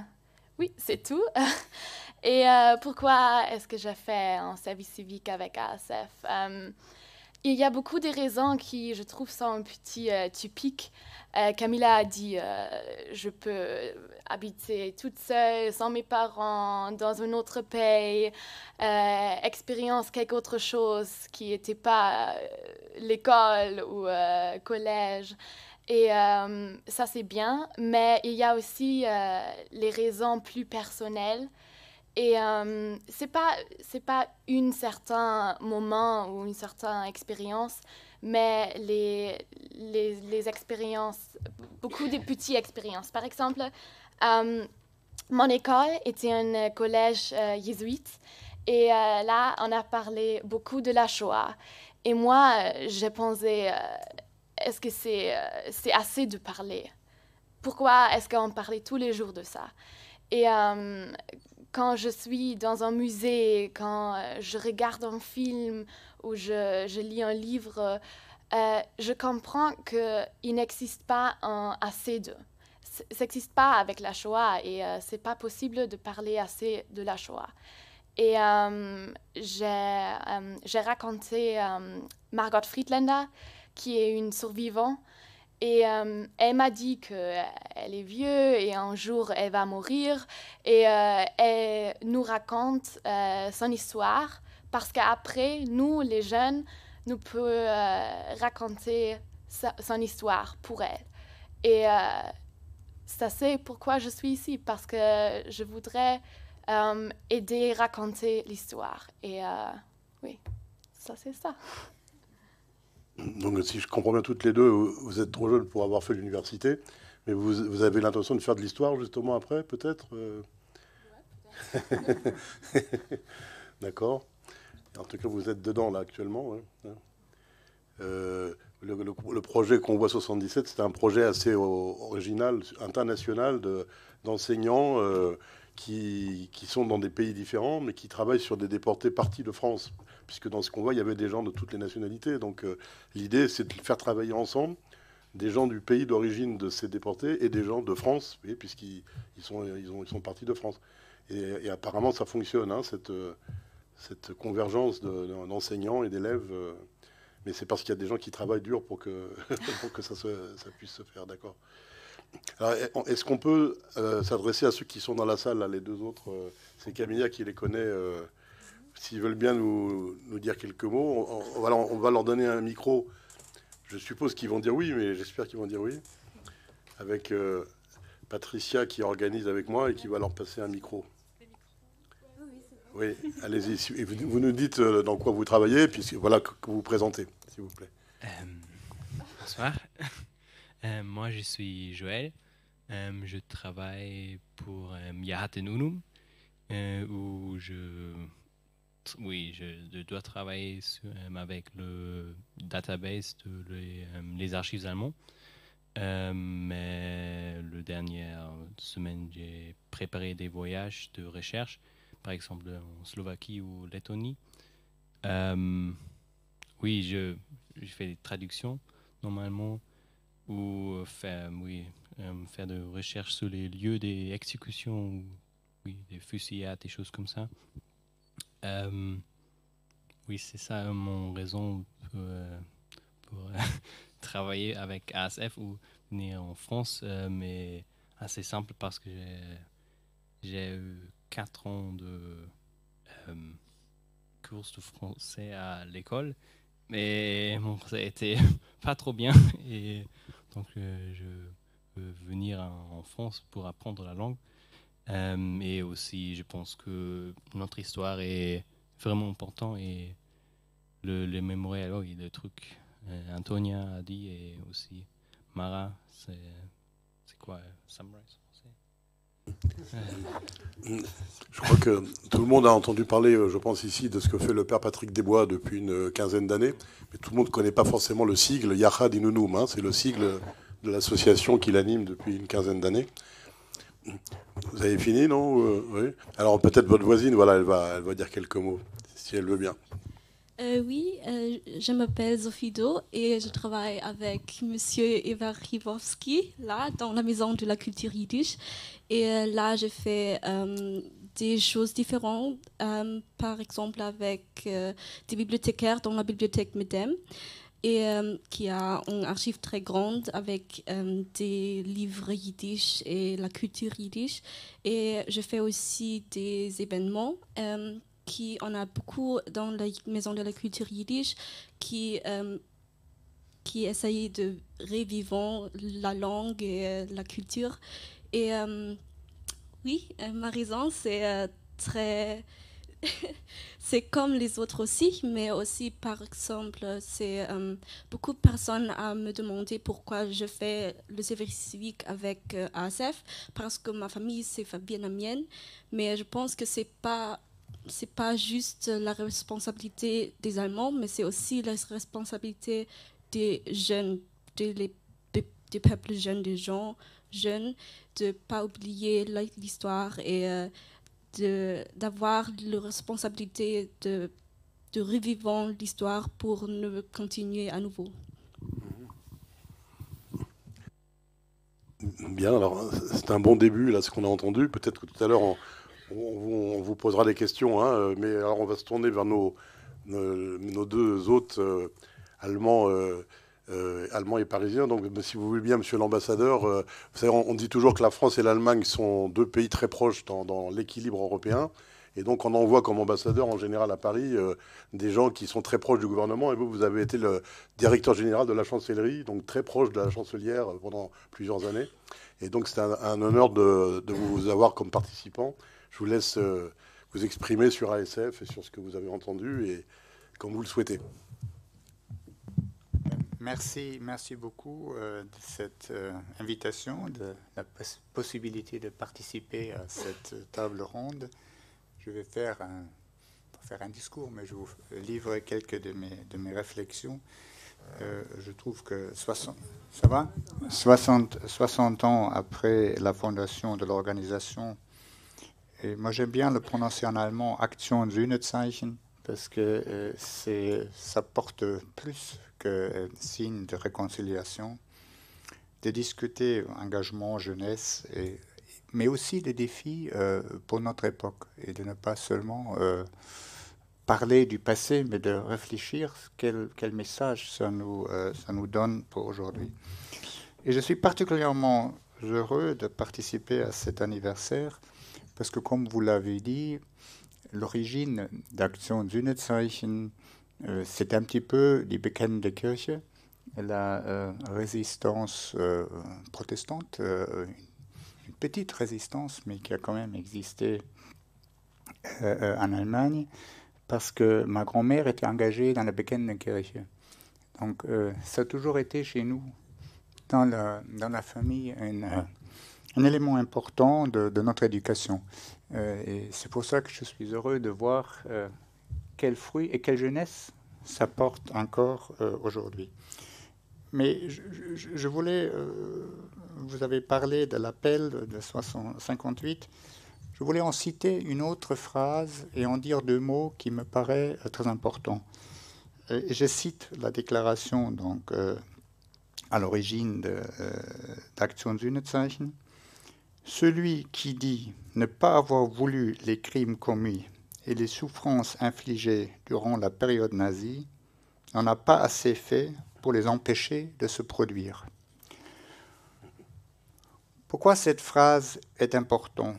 oui, c'est tout. et euh, pourquoi est-ce que j'ai fait un service civique avec ASF euh, Il y a beaucoup de raisons qui, je trouve, sont un petit typique. typiques. Camilla a dit, je peux habiter toute seule, sans mes parents, dans un autre pays, expérience quelque autre chose qui n'était pas l'école ou collège. Et euh, ça, c'est bien, mais il y a aussi euh, les raisons plus personnelles. Et ce euh, c'est pas, c'est pas un certain moment ou une certaine expérience, mais les, les, les expériences, beaucoup de petites expériences. Par exemple, mon école était un collège jésuite, et là, on a parlé beaucoup de la Shoah. Et moi, je pensais est-ce que euh, c'est assez de parler Pourquoi est-ce qu'on parlait tous les jours de ça Et euh, quand je suis dans un musée, quand euh, je regarde un film ou je, lis un livre, je comprends qu'il n'existe pas un assez de. Ça n'existe pas avec la Shoah et ce c'est pas possible de parler assez de la Shoah. Et j'ai raconté Margot Friedlander, qui est une survivante. Et euh, elle m'a dit qu'elle euh, est vieux et un jour elle va mourir. Et euh, elle nous raconte son histoire parce qu'après, nous, les jeunes, nous pouvons raconter son histoire pour elle. Et ça, c'est pourquoi je suis ici, parce que je voudrais aider à raconter l'histoire. Et oui, ça, c'est ça. Donc, si je comprends bien toutes les deux, vous êtes trop jeune pour avoir fait l'université, mais vous, avez l'intention de faire de l'histoire justement après, peut-être euh D'accord. En tout cas, vous êtes dedans là actuellement. Hein. Euh, le, le, qu'on projet Convoi 77, c'est un projet assez original, international, d'enseignants. Euh, qui, sont dans des pays différents, mais qui travaillent sur des déportés partis de France, puisque dans ce convoi, il y avait des gens de toutes les nationalités. Donc euh, l'idée, c'est de faire travailler ensemble des gens du pays d'origine de ces déportés et des gens de France, puisqu'ils sont, partis de France. Et, apparemment, ça fonctionne, hein, euh, cette, convergence d'enseignants et d'élèves. Euh. mais c'est parce qu'il y a des gens qui travaillent dur pour que, ça, ça puisse se faire, d'accord est-ce qu'on peut euh, s'adresser à ceux qui sont dans la salle, les deux autres euh, C'est Camilla qui les connaît. Euh, s'ils veulent bien nous, dire quelques mots, on, va leur, donner un micro. Je suppose qu'ils vont dire oui, mais j'espère qu'ils vont dire oui. Avec Patricia qui organise avec moi et qui va leur passer un micro. Oui, allez-y. Vous, nous dites dans quoi vous travaillez, puis voilà que vous vous présentez, s'il vous plaît. bonsoir. Euh, moi, je suis Joël. Euh, je travaille pour euh, Yahat euh, où je, oui, je, dois travailler euh, avec le database de les, archives allemandes. mais la dernière semaine, j'ai préparé des voyages de recherche, par exemple en Slovaquie ou Lettonie. oui, je, je fais des traductions normalement ou euh, faire, oui, euh, faire de recherches sur les lieux des exécutions, oui, des fusillades, des choses comme ça. Euh, oui, c'est ça mon raison pour, travailler avec ASF ou venir en France, mais assez simple parce que j'ai eu 4 ans de euh, de français à l'école, mais mon français était pas trop bien et donc je veux venir en France pour apprendre la langue. Euh, et aussi, je pense que notre histoire est vraiment importante et le, le mémorial, y le truc. trucs. Euh, Antonia a dit et aussi Mara, c'est quoi ça euh, je crois que tout le monde a entendu parler, euh, je pense ici, de ce que fait le père Patrick Desbois depuis une euh, quinzaine d'années, mais tout le monde ne connaît pas forcément le sigle Yahad Inunum. Hein. c'est le sigle de l'association qu'il anime depuis une quinzaine d'années. Vous avez fini, non euh, Alors peut-être votre voisine, voilà, elle va, elle va dire quelques mots, si elle veut bien. Euh, oui, euh, je m'appelle Zofido et je travaille avec Monsieur Ivar Rivovski, là, dans la Maison de la Culture Yiddish. Et euh, là, je fais des choses différentes, par exemple avec des bibliothécaires dans la bibliothèque MEDEM, et, qui a un archive très grande avec des livres yiddish et la culture yiddish. Et je fais aussi des événements qui on a beaucoup dans la maison de la culture yiddish qui euh, qui de revivre la langue et euh, la culture. Et euh, oui, euh, ma raison, c'est très... c'est comme les autres aussi, mais aussi, par exemple, c'est beaucoup de personnes à me demander pourquoi je fais le service civique avec ASF, parce que ma famille, c'est Mienne mais je pense que c'est pas c'est pas juste la responsabilité des Allemands, mais c'est aussi la responsabilité des jeunes, des, peuples jeunes, des gens jeunes, de pas oublier l'histoire et euh, de d'avoir la responsabilité de, de revivre l'histoire pour ne continuer à nouveau. Bien, alors c'est un bon début, là, ce qu'on a entendu. Peut-être que tout à l'heure, en, on, vous posera des questions, hein, euh, mais alors on va se tourner vers nos, deux hôtes euh, euh, allemands, et parisiens. Donc, si vous voulez bien, monsieur l'ambassadeur, on, dit toujours que la France et l'Allemagne sont deux pays très proches dans, l'équilibre européen. Et donc, on envoie comme ambassadeur, en général à Paris, des gens qui sont très proches du gouvernement. Et vous, vous avez été le directeur général de la chancellerie, donc très proche de la chancelière pendant plusieurs années. Et donc, c'est un, honneur de, de vous avoir comme participant je vous laisse euh, vous exprimer sur ASF et sur ce que vous avez entendu et quand vous le souhaitez. Merci, merci beaucoup euh, de cette euh, invitation, de la possibilité de participer à cette table ronde. Je vais faire un, faire un discours, mais je vous livre quelques de mes, de mes réflexions. je trouve que 60, ça va 60, 60 ans après la fondation de l'organisation et moi j'aime bien le prononcer en allemand Zeichen », parce que euh, ça porte plus que euh, signe de réconciliation, de discuter engagement, jeunesse, et, mais aussi des défis euh, pour notre époque, et de ne pas seulement parler du passé, mais de réfléchir quel, quel message ça nous, ça nous donne pour aujourd'hui. Et je suis particulièrement heureux de participer à cet anniversaire parce que comme vous l'avez dit, l'origine d'Action d'une euh, c'est un petit peu les Bekennende de Kirche, la euh, résistance euh, protestante, euh, une petite résistance, mais qui a quand même existé en Allemagne, parce que ma grand-mère était engagée dans la Bekennende de Kirche. Donc ça a toujours été chez nous, dans la, dans la famille, une un élément important de, notre éducation. Euh, et c'est pour ça que je suis heureux de voir quel euh, quels fruits et quelle jeunesse ça porte encore euh, aujourd'hui. Mais je, voulais, vous avez parlé de l'appel de 1958. je voulais en citer une autre phrase et en dire deux mots qui me paraît très important. Et je cite la déclaration donc, à l'origine d'Action Zunezeichen celui qui dit ne pas avoir voulu les crimes commis et les souffrances infligées durant la période nazie n'en a pas assez fait pour les empêcher de se produire. Pourquoi cette phrase est importante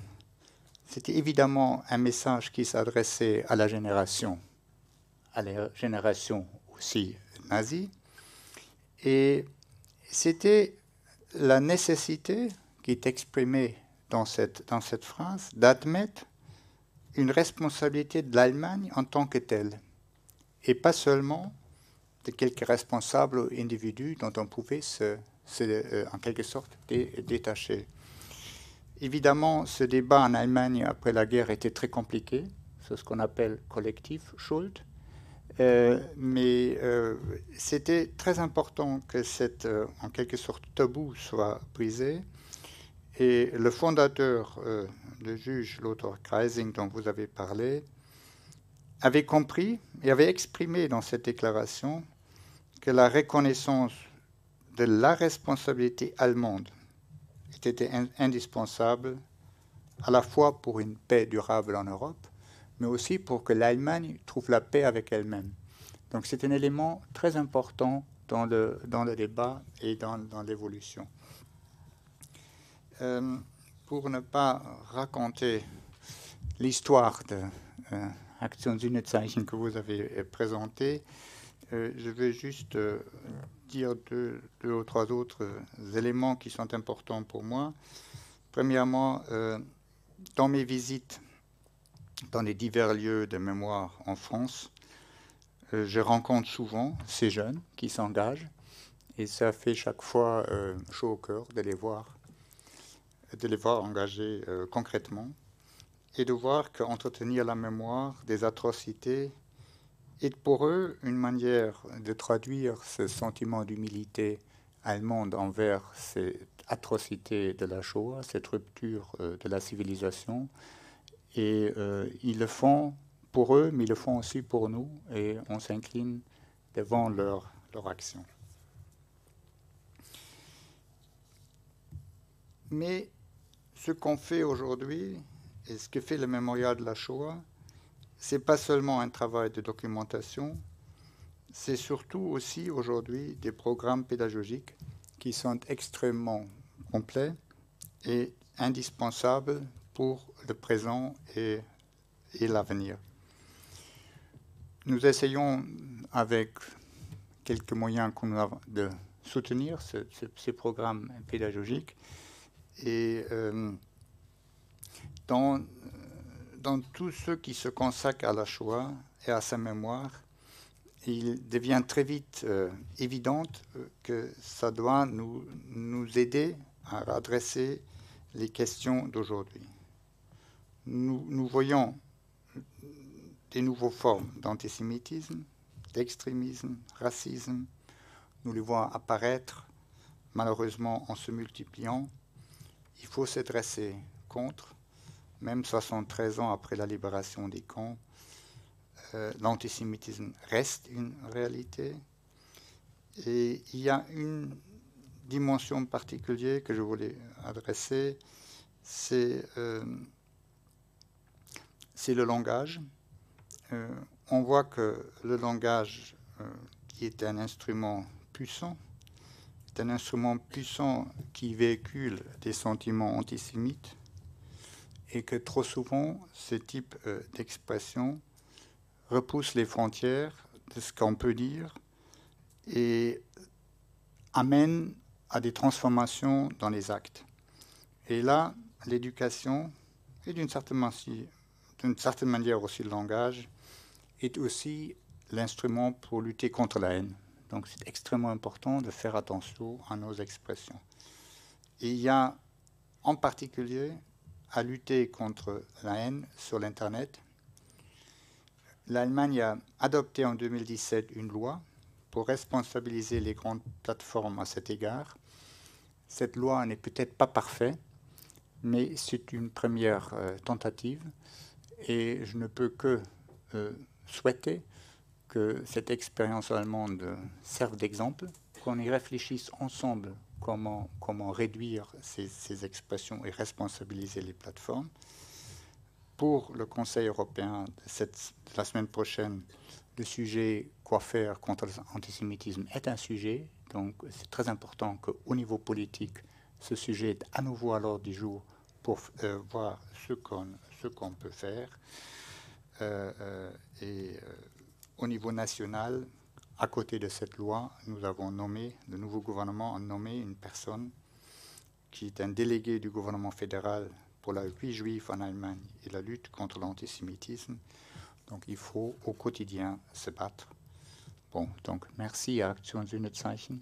C'était évidemment un message qui s'adressait à la génération, à la génération aussi nazie, et c'était la nécessité est exprimé dans cette, dans cette phrase, d'admettre une responsabilité de l'Allemagne en tant que telle, et pas seulement de quelques responsables ou individus dont on pouvait se, euh, en quelque sorte détacher. Évidemment, ce débat en Allemagne après la guerre était très compliqué, c'est ce qu'on appelle collectif, Schuld, euh, mais euh, c'était très important que cette, en quelque sorte, tabou soit brisé et le fondateur, de euh, le juge l'auteur Kreising, dont vous avez parlé, avait compris et avait exprimé dans cette déclaration que la reconnaissance de la responsabilité allemande était indispensable à la fois pour une paix durable en Europe, mais aussi pour que l'Allemagne trouve la paix avec elle-même. Donc c'est un élément très important dans le, dans le débat et dans l'évolution. Euh, pour ne pas raconter l'histoire de l'Action euh, Action Zeichen que vous avez euh, présentée, je vais juste dire deux, ou trois autres éléments qui sont importants pour moi. Premièrement, dans mes visites dans les divers lieux de mémoire en France, je rencontre souvent ces jeunes qui s'engagent et ça fait chaque fois chaud au cœur de les voir de les voir engagés euh, concrètement et de voir qu'entretenir la mémoire des atrocités est pour eux une manière de traduire ce sentiment d'humilité allemande envers cette atrocité de la Shoah, cette rupture euh, de la civilisation. Et euh, ils le font pour eux, mais ils le font aussi pour nous, et on s'incline devant leur, leur action. Mais ce qu'on fait aujourd'hui et ce que fait le mémorial de la Shoah, c'est pas seulement un travail de documentation, c'est surtout aussi aujourd'hui des programmes pédagogiques qui sont extrêmement complets et indispensables pour le présent et, l'avenir. Nous essayons avec quelques moyens qu'on a de soutenir ces programmes pédagogiques. Et euh, dans, tous ceux qui se consacrent à la Shoah et à sa mémoire, il devient très vite euh, évident euh, que ça doit nous, aider à adresser les questions d'aujourd'hui. Nous, voyons des nouvelles formes d'antisémitisme, d'extrémisme, racisme. Nous les voyons apparaître, malheureusement en se multipliant. Il faut se dresser contre, même 73 ans après la libération des camps, euh, l'antisémitisme reste une réalité. Et il y a une dimension particulière que je voulais adresser, c'est euh, le langage. Euh, on voit que le langage, qui est un instrument puissant, un instrument puissant qui véhicule des sentiments antisémites et que trop souvent, ce type euh, d'expression repousse les frontières de ce qu'on peut dire et amène à des transformations dans les actes. Et là, l'éducation, et d'une certaine, certaine manière aussi le langage, est aussi l'instrument pour lutter contre la haine. Donc c'est extrêmement important de faire attention à nos expressions. il y a en particulier à lutter contre la haine sur l'Internet. L'Allemagne a adopté en 2017 une loi pour responsabiliser les grandes plateformes à cet égard. Cette loi n'est peut-être pas parfaite, mais c'est une première euh, tentative et je ne peux que euh, souhaiter que cette expérience allemande serve d'exemple, qu'on y réfléchisse ensemble comment, comment réduire ces, expressions et responsabiliser les plateformes. Pour le Conseil européen de, cette, la semaine prochaine, le sujet quoi faire contre l'antisémitisme est un sujet, donc c'est très important qu'au niveau politique, ce sujet est à nouveau à l'ordre du jour pour euh, voir ce qu'on peut faire. Euh, euh, et au niveau national, à côté de cette loi, nous avons nommé, le nouveau gouvernement a nommé une personne qui est un délégué du gouvernement fédéral pour la vie juive en Allemagne et la lutte contre l'antisémitisme. Donc il faut au quotidien se battre. Bon, donc merci à Action Zeichen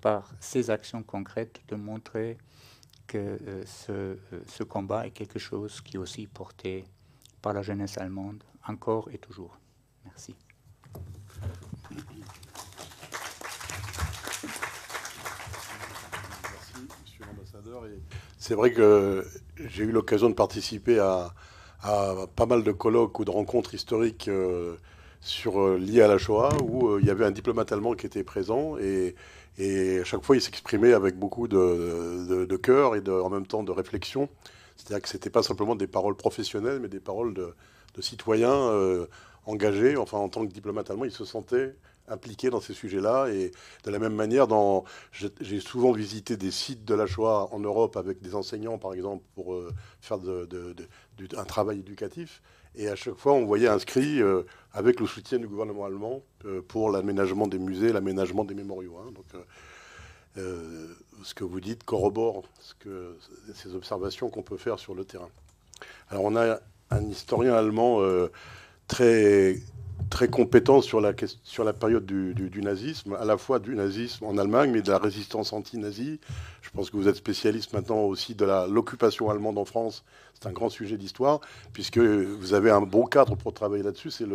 par ces actions concrètes de montrer que euh, ce, euh, ce combat est quelque chose qui est aussi porté par la jeunesse allemande encore et toujours. Merci. c'est vrai que j'ai eu l'occasion de participer à, pas mal de colloques ou de rencontres historiques euh, euh, liées à la Shoah, où euh, il y avait un diplomate allemand qui était présent et, à chaque fois il s'exprimait avec beaucoup de, cœur et de, en même temps de réflexion. C'est-à-dire que ce n'était pas simplement des paroles professionnelles, mais des paroles de, citoyens engagés. Enfin, en tant que diplomate allemand, il se sentait impliqués dans ces sujets-là. Et de la même manière, dans, j'ai souvent visité des sites de la Shoah en Europe avec des enseignants, par exemple, pour euh, faire un travail éducatif. Et à chaque fois, on voyait inscrit euh, avec le soutien du gouvernement allemand euh, pour l'aménagement des musées, l'aménagement des mémoriaux. Hein. Donc, ce que vous dites corrobore ce que, ces observations qu'on peut faire sur le terrain. Alors, on a un historien allemand très très compétent sur la, sur la période du, nazisme, à la fois du nazisme en Allemagne, mais de la résistance anti-nazie. Je pense que vous êtes spécialiste maintenant aussi de l'occupation allemande en France. C'est un grand sujet d'histoire, puisque vous avez un bon cadre pour travailler là-dessus. C'est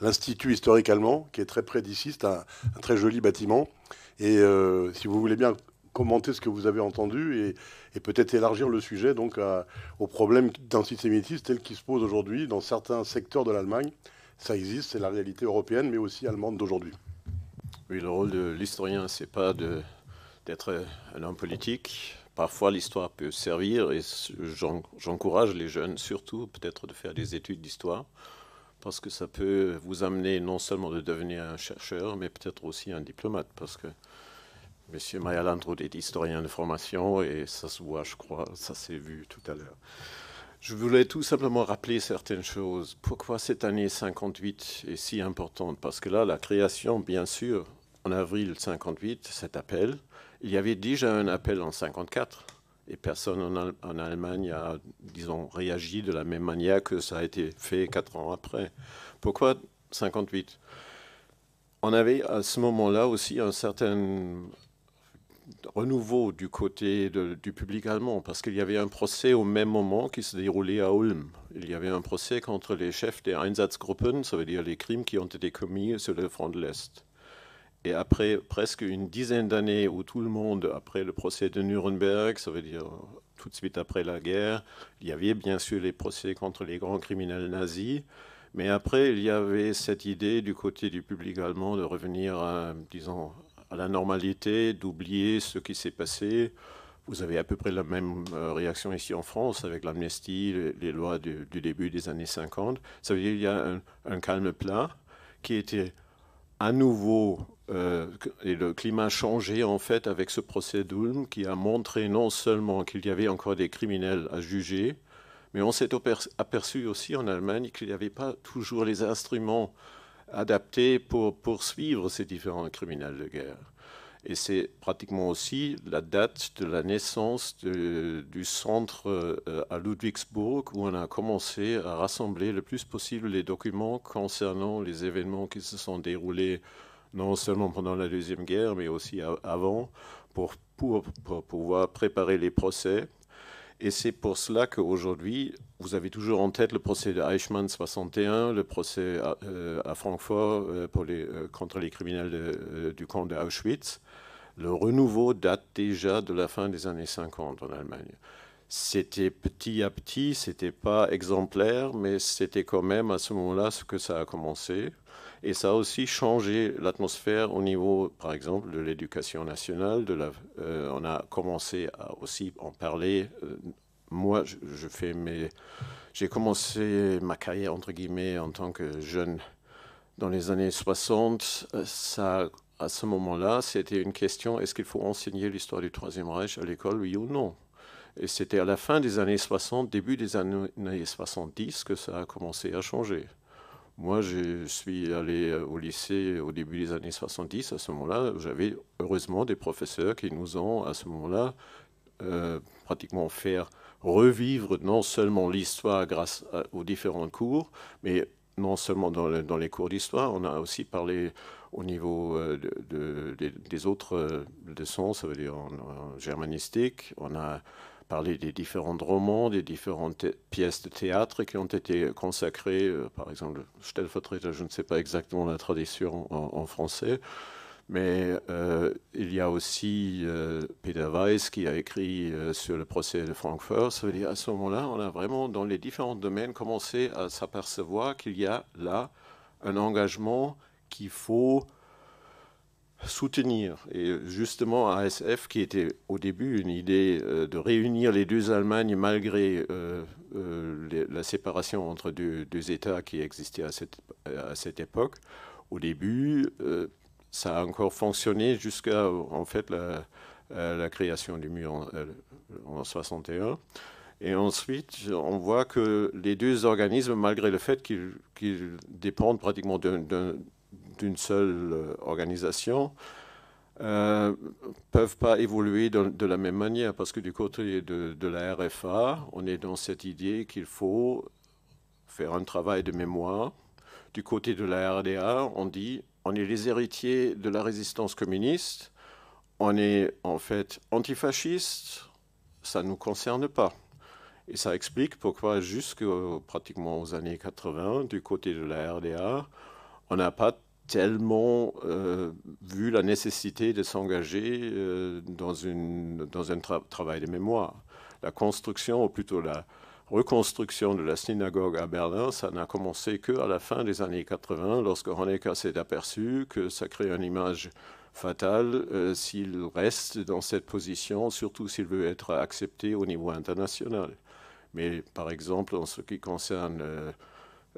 l'Institut historique allemand, qui est très près d'ici. C'est un, très joli bâtiment. Et euh, si vous voulez bien commenter ce que vous avez entendu et, peut-être élargir le sujet donc aux problèmes d'antisémitisme tels qu'ils se posent aujourd'hui dans certains secteurs de l'Allemagne ça existe, c'est la réalité européenne, mais aussi allemande d'aujourd'hui. Oui, le rôle de l'historien, c'est pas d'être un homme politique. Parfois, l'histoire peut servir, et j'encourage les jeunes, surtout peut-être de faire des études d'histoire, parce que ça peut vous amener non seulement de devenir un chercheur, mais peut-être aussi un diplomate, parce que M. Mayalandro est historien de formation, et ça se voit, je crois, ça s'est vu tout à l'heure. Je voulais tout simplement rappeler certaines choses. Pourquoi cette année 58 est si importante Parce que là, la création, bien sûr, en avril 58, cet appel, il y avait déjà un appel en 54 et personne en, Allemagne a, disons, réagi de la même manière que ça a été fait quatre ans après. Pourquoi 58 On avait à ce moment-là aussi un certain renouveau du côté du public allemand, parce qu'il y avait un procès au même moment qui se déroulait à Ulm. Il y avait un procès contre les chefs des Einsatzgruppen, ça veut dire les crimes qui ont été commis sur le front de l'Est. Et après presque une dizaine d'années où tout le monde, après le procès de Nuremberg, ça veut dire tout de suite après la guerre, il y avait bien sûr les procès contre les grands criminels nazis, mais après il y avait cette idée du côté du public allemand de revenir à, disons, à la normalité, d'oublier ce qui s'est passé. Vous avez à peu près la même euh, réaction ici en France avec l'amnistie, les, lois du, début des années 50. Ça veut dire qu'il y a un, calme plat qui était à nouveau, euh, et le climat a changé en fait avec ce procès d'Ulm qui a montré non seulement qu'il y avait encore des criminels à juger, mais on s'est aperçu aussi en Allemagne qu'il n'y avait pas toujours les instruments adapté pour poursuivre ces différents criminels de guerre. Et c'est pratiquement aussi la date de la naissance du centre euh, à Ludwigsburg où on a commencé à rassembler le plus possible les documents concernant les événements qui se sont déroulés non seulement pendant la Deuxième Guerre, mais aussi avant, pour pouvoir préparer les procès et c'est pour cela qu'aujourd'hui, vous avez toujours en tête le procès de Eichmann 61, le procès à, euh, Francfort euh, euh, contre les criminels du camp d'Auschwitz. Le renouveau date déjà de la fin des années 50 en Allemagne. C'était petit à petit, c'était pas exemplaire, mais c'était quand même à ce moment-là ce que ça a commencé. Et ça a aussi changé l'atmosphère au niveau, par exemple, de l'éducation nationale. De euh, on a commencé à aussi en parler. Euh, moi, je, fais j'ai commencé ma carrière, entre guillemets, en tant que jeune dans les années 60. Ça, à ce moment-là, c'était une question, est-ce qu'il faut enseigner l'histoire du Troisième Reich à l'école, oui ou non et c'était à la fin des années 60, début des années 70 que ça a commencé à changer. Moi, je suis allé euh, au lycée au début des années 70. À ce moment-là, j'avais heureusement des professeurs qui nous ont, à ce moment-là, euh, pratiquement faire revivre non seulement l'histoire grâce aux différents cours, mais non seulement dans, les cours d'histoire, on a aussi parlé au niveau euh, des autres leçons, ça veut dire en, germanistique, on a parler des différents romans, des différentes pièces de théâtre qui ont été consacrées, euh, par exemple Stellvertreter, je ne sais pas exactement la traduction en, français, mais euh, il y a aussi euh, Peter Weiss qui a écrit sur le procès de Francfort. Ça veut dire à ce moment-là, on a vraiment dans les différents domaines commencé à s'apercevoir qu'il y a là un engagement qu'il faut soutenir. Et justement, ASF, qui était au début une idée euh, de réunir les deux Allemagnes malgré euh, euh, la séparation entre deux, États qui existaient à cette, à cette époque, au début, ça a encore fonctionné jusqu'à en fait la, création du mur en, 61. Et ensuite, on voit que les deux organismes, malgré le fait qu'ils dépendent pratiquement d'un d'une seule euh, organisation ne euh, peuvent pas évoluer de, la même manière parce que du côté de, la RFA, on est dans cette idée qu'il faut faire un travail de mémoire. Du côté de la RDA, on dit on est les héritiers de la résistance communiste, on est en fait antifasciste, ça ne nous concerne pas. Et ça explique pourquoi jusque pratiquement aux années 80, du côté de la RDA, on n'a pas tellement euh, vu la nécessité de s'engager euh, dans, une, dans un travail de mémoire. La construction, ou plutôt la reconstruction de la synagogue à Berlin, ça n'a commencé qu'à la fin des années 80, lorsque Honecker s'est aperçu que ça crée une image fatale euh, s'il reste dans cette position, surtout s'il veut être accepté au niveau international. Mais par exemple, en ce qui concerne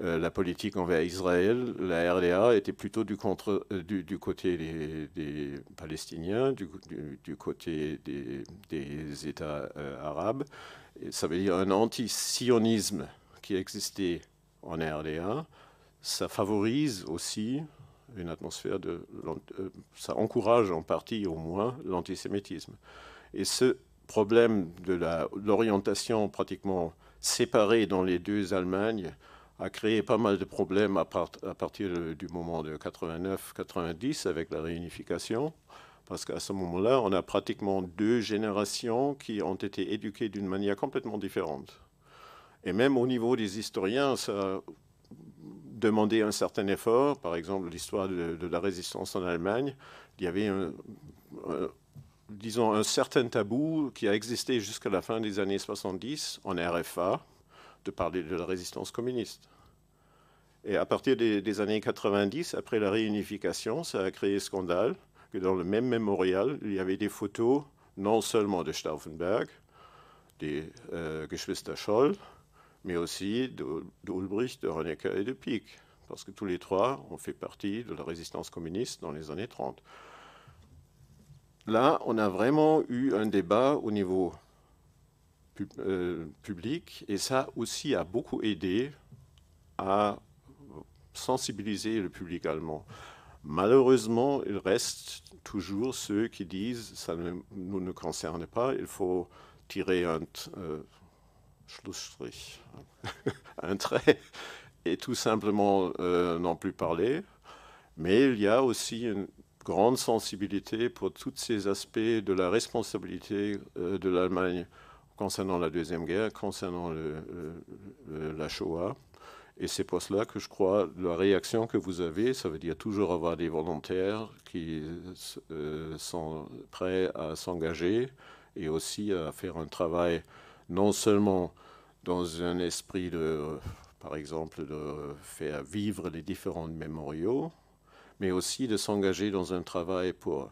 euh, la politique envers Israël, la RDA était plutôt du, euh, côté des, Palestiniens, du, côté des, États euh, arabes. ça veut dire un anti-sionisme qui existait en RDA. Ça favorise aussi une atmosphère de... Ça encourage en partie au moins l'antisémitisme. Et ce problème de l'orientation pratiquement séparée dans les deux Allemagnes, a créé pas mal de problèmes à, partir du moment de 89-90 avec la réunification, parce qu'à ce moment-là, on a pratiquement deux générations qui ont été éduquées d'une manière complètement différente. Et même au niveau des historiens, ça demandé un certain effort. Par exemple, l'histoire de, la résistance en Allemagne, il y avait disons, un certain tabou qui a existé jusqu'à la fin des années 70 en RFA, de parler de la résistance communiste. Et à partir des, années 90, après la réunification, ça a créé scandale que dans le même mémorial, il y avait des photos non seulement de Stauffenberg, des euh, Geschwister Scholl, mais aussi d'Ulbricht, de, de, et de Pieck, parce que tous les trois ont fait partie de la résistance communiste dans les années 30. Là, on a vraiment eu un débat au niveau euh, public, Et ça aussi a beaucoup aidé à sensibiliser le public allemand. Malheureusement, il reste toujours ceux qui disent ça ne nous ne concerne pas, il faut tirer un euh, un trait, et tout simplement euh, n'en plus parler. Mais il y a aussi une grande sensibilité pour tous ces aspects de la responsabilité de l'Allemagne concernant la Deuxième Guerre, concernant la Shoah. Et c'est pour cela que je crois la réaction que vous avez, ça veut dire toujours avoir des volontaires qui euh, sont prêts à s'engager et aussi à faire un travail non seulement dans un esprit de, par exemple, de faire vivre les différents mémoriaux, mais aussi de s'engager dans un travail pour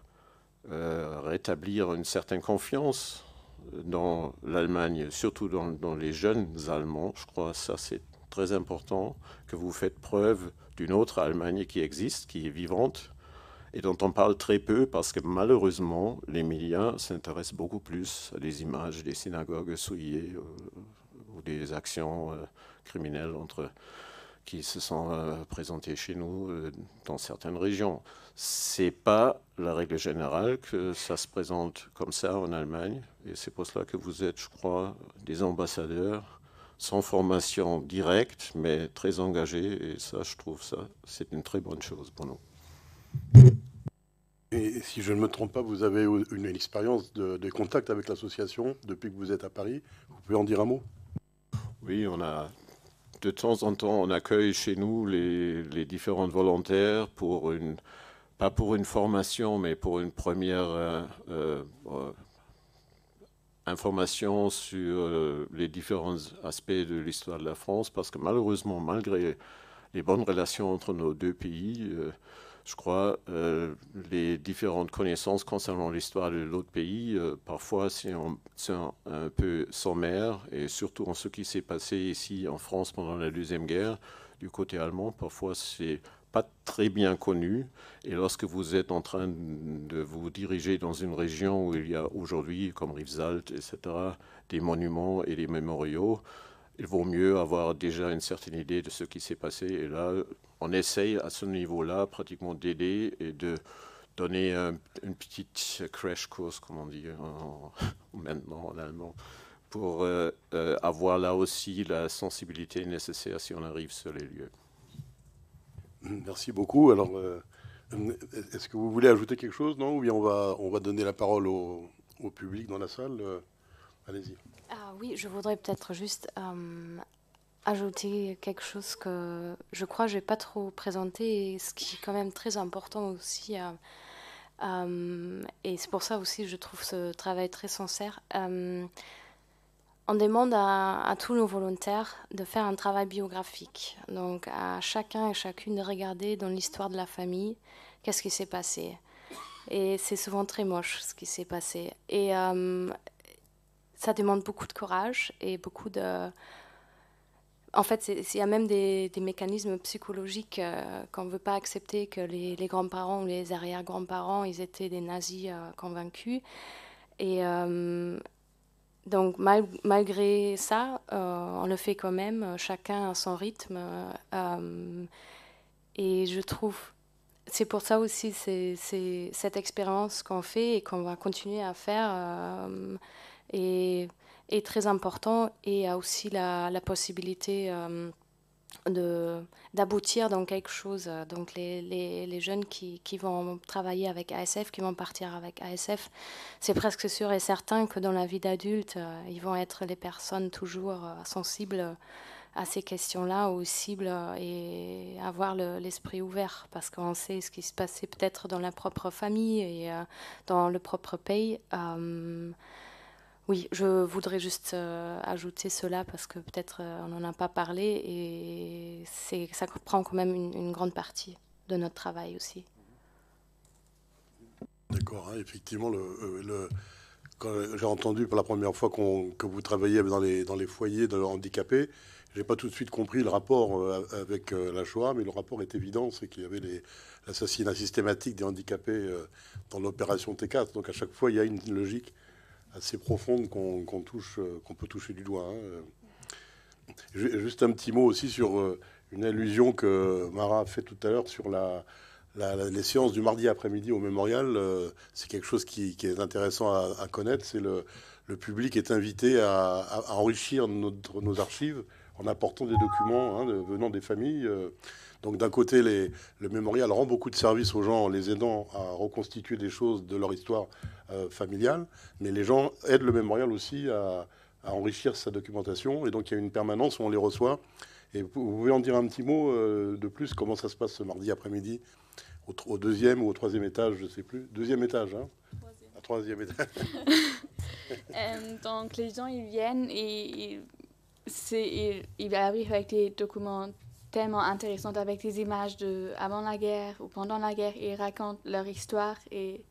euh, rétablir une certaine confiance dans l'Allemagne, surtout dans, les jeunes Allemands. Je crois que ça, c'est très important que vous faites preuve d'une autre Allemagne qui existe, qui est vivante et dont on parle très peu parce que malheureusement, les médias s'intéressent beaucoup plus à des images des synagogues souillées euh, ou des actions euh, criminelles qui se sont euh, présentées présentés chez nous dans certaines régions. C'est pas la règle générale que ça se présente comme ça en Allemagne. Et c'est pour cela que vous êtes, je crois, des ambassadeurs sans formation directe, mais très engagés. Et ça, je trouve ça, c'est une très bonne chose pour nous. Et si je ne me trompe pas, vous avez une, expérience de, contact avec l'association depuis que vous êtes à Paris. Vous pouvez en dire un mot Oui, on a de temps en temps, on accueille chez nous les, les différentes volontaires pour une, pas pour une formation, mais pour une première euh, euh informations sur euh, les différents aspects de l'histoire de la France, parce que malheureusement, malgré les bonnes relations entre nos deux pays, euh, je crois, euh, les différentes connaissances concernant l'histoire de l'autre pays, parfois c'est un, un, peu sommaire, et surtout en ce qui s'est passé ici en France pendant la Deuxième Guerre, du côté allemand, parfois c'est pas très bien connu. Et lorsque vous êtes en train de vous diriger dans une région où il y a aujourd'hui, comme Rivesalt, etc., des monuments et des mémoriaux, il vaut mieux avoir déjà une certaine idée de ce qui s'est passé. Et là, on essaye à ce niveau-là pratiquement d'aider et de donner une petite crash course, comme on dit maintenant en allemand, pour euh, euh, avoir là aussi la sensibilité nécessaire si on arrive sur les lieux. Merci beaucoup. Alors, euh, est-ce que vous voulez ajouter quelque chose, non Ou bien on va, on va donner la parole au, public dans la salle euh, Allez-y. Ah, oui, je voudrais peut-être juste euh, ajouter quelque chose que je crois que je n'ai pas trop présenté, ce qui est quand même très important aussi. et c'est pour ça aussi je trouve ce travail très sincère. On demande à, tous nos volontaires de faire un travail biographique, donc à chacun et chacune de regarder dans l'histoire de la famille qu'est-ce qui s'est passé. Et c'est souvent très moche ce qui s'est passé. Et euh, ça demande beaucoup de courage et beaucoup de... En fait, il y a même des, mécanismes psychologiques euh, qu'on ne veut pas accepter que les, grands-parents ou les arrière-grands-parents, ils étaient des nazis euh, convaincus. Et, donc malgré ça, euh, on le fait quand même, euh, chacun à son rythme. Euh, et je trouve, c'est pour ça aussi, c'est cette expérience qu'on fait et qu'on va continuer à faire est, très important et a aussi la, la possibilité d'aboutir dans quelque chose. Donc les, les, les jeunes qui, qui, vont travailler avec ASF, qui vont partir avec ASF, c'est presque sûr et certain que dans la vie d'adulte, euh, ils vont être les personnes toujours euh, sensibles à ces questions-là, aux cibles euh, et avoir l'esprit ouvert parce qu'on sait ce qui se passait peut-être dans la propre famille et dans le propre pays. Oui, je voudrais juste euh, ajouter cela parce que peut-être euh, on n'en a pas parlé et c'est, ça prend quand même une, grande partie de notre travail aussi. D'accord, hein, effectivement, le, euh, le, j'ai entendu pour la première fois que vous travaillez dans les, dans les foyers de handicapés, j'ai pas tout de suite compris le rapport avec la Shoah, mais le rapport est évident, c'est qu'il y avait l'assassinat systématique des handicapés dans l'opération T4. Donc à chaque fois, il y a une logique assez profonde qu'on touche, euh, qu'on peut toucher du doigt. Hein. Juste un petit mot aussi sur euh, une allusion que Mara a fait tout à l'heure sur la, la, les séances du mardi après-midi au mémorial, euh, c'est quelque chose qui, est intéressant à, connaître. C'est le, le, public est invité à, enrichir notre, nos archives en apportant des documents hein, venant des familles. Donc d'un côté, les, le mémorial rend beaucoup de services aux gens en les aidant à reconstituer des choses de leur histoire euh, familiale, mais les gens aident le mémorial aussi à, enrichir sa documentation, et donc il y a une permanence où on les reçoit. Et vous pouvez en dire un petit mot euh, de plus, comment ça se passe ce mardi après-midi au, deuxième ou au troisième étage, je ne sais plus. Deuxième étage, hein troisième. troisième étage. Euh, donc les gens, ils viennent et c'est ils arrivent avec des documents tellement intéressante avec des images de avant la guerre ou pendant la guerre et ils racontent leur histoire et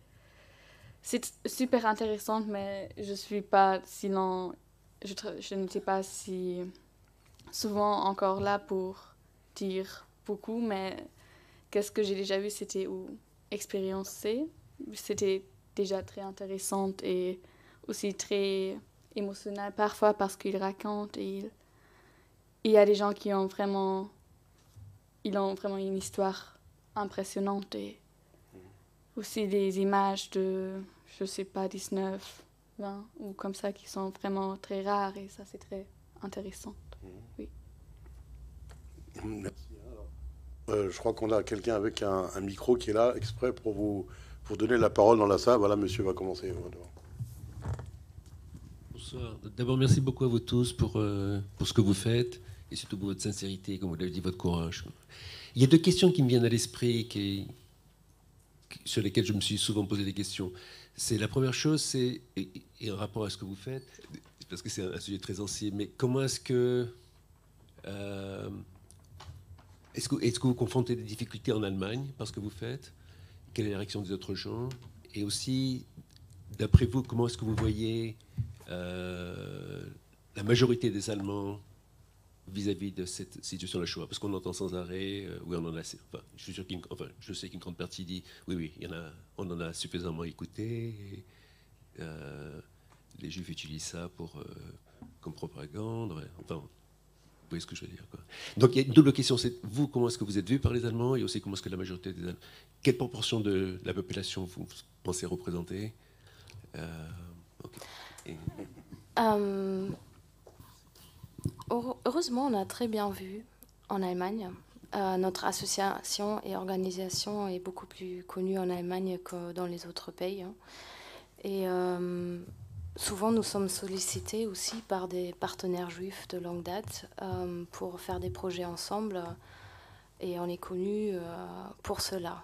c'est super intéressant mais je suis pas si je, ne suis pas si souvent encore là pour dire beaucoup mais qu'est-ce que j'ai déjà vu c'était ou expérimenté c'était déjà très intéressante et aussi très émotionnel, parfois parce qu'ils racontent et il, il y a des gens qui ont vraiment ils ont vraiment une histoire impressionnante et mhm. aussi des images de, je sais pas, 19, 20 ou comme ça qui sont vraiment très rares et ça c'est très intéressant. Mhm. Oui. Merci. Euh, je crois qu'on a quelqu'un avec un, micro qui est là exprès pour vous pour donner la parole dans la salle. Voilà, monsieur va commencer. Bonsoir. D'abord, merci beaucoup à vous tous pour, euh, pour ce que vous faites et surtout pour votre sincérité, comme vous l'avez dit, votre courage. Il y a deux questions qui me viennent à l'esprit, qui, sur lesquelles je me suis souvent posé des questions. C'est la première chose, c'est et, en rapport à ce que vous faites, parce que c'est un, sujet très ancien, Mais comment est-ce que euh, est-ce que, est que, vous confrontez des difficultés en Allemagne parce que vous faites Quelle est la réaction des autres gens Et aussi, d'après vous, comment est-ce que vous voyez euh, la majorité des Allemands vis-à-vis de cette situation-là Shoah Parce qu'on entend sans arrêt, euh, oui, on en a, enfin, je suis sûr enfin, je sais qu'une grande partie dit, oui, oui, il y en a, on en a suffisamment écouté. Euh, les Juifs utilisent ça pour, euh, comme propagande. enfin, vous voyez ce que je veux dire. Quoi. Donc, il y a une double question. C'est vous, comment est-ce que vous êtes vu par les Allemands Et aussi, comment est-ce que la majorité des Allemands... Quelle proportion de la population vous pensez représenter et... Heureusement, on a très bien vu en Allemagne. Euh, notre association et organisation est beaucoup plus connue en Allemagne que dans les autres pays. Hein. Et euh, souvent, nous sommes sollicités aussi par des partenaires juifs de longue date euh, pour faire des projets ensemble. Et on est connu pour cela.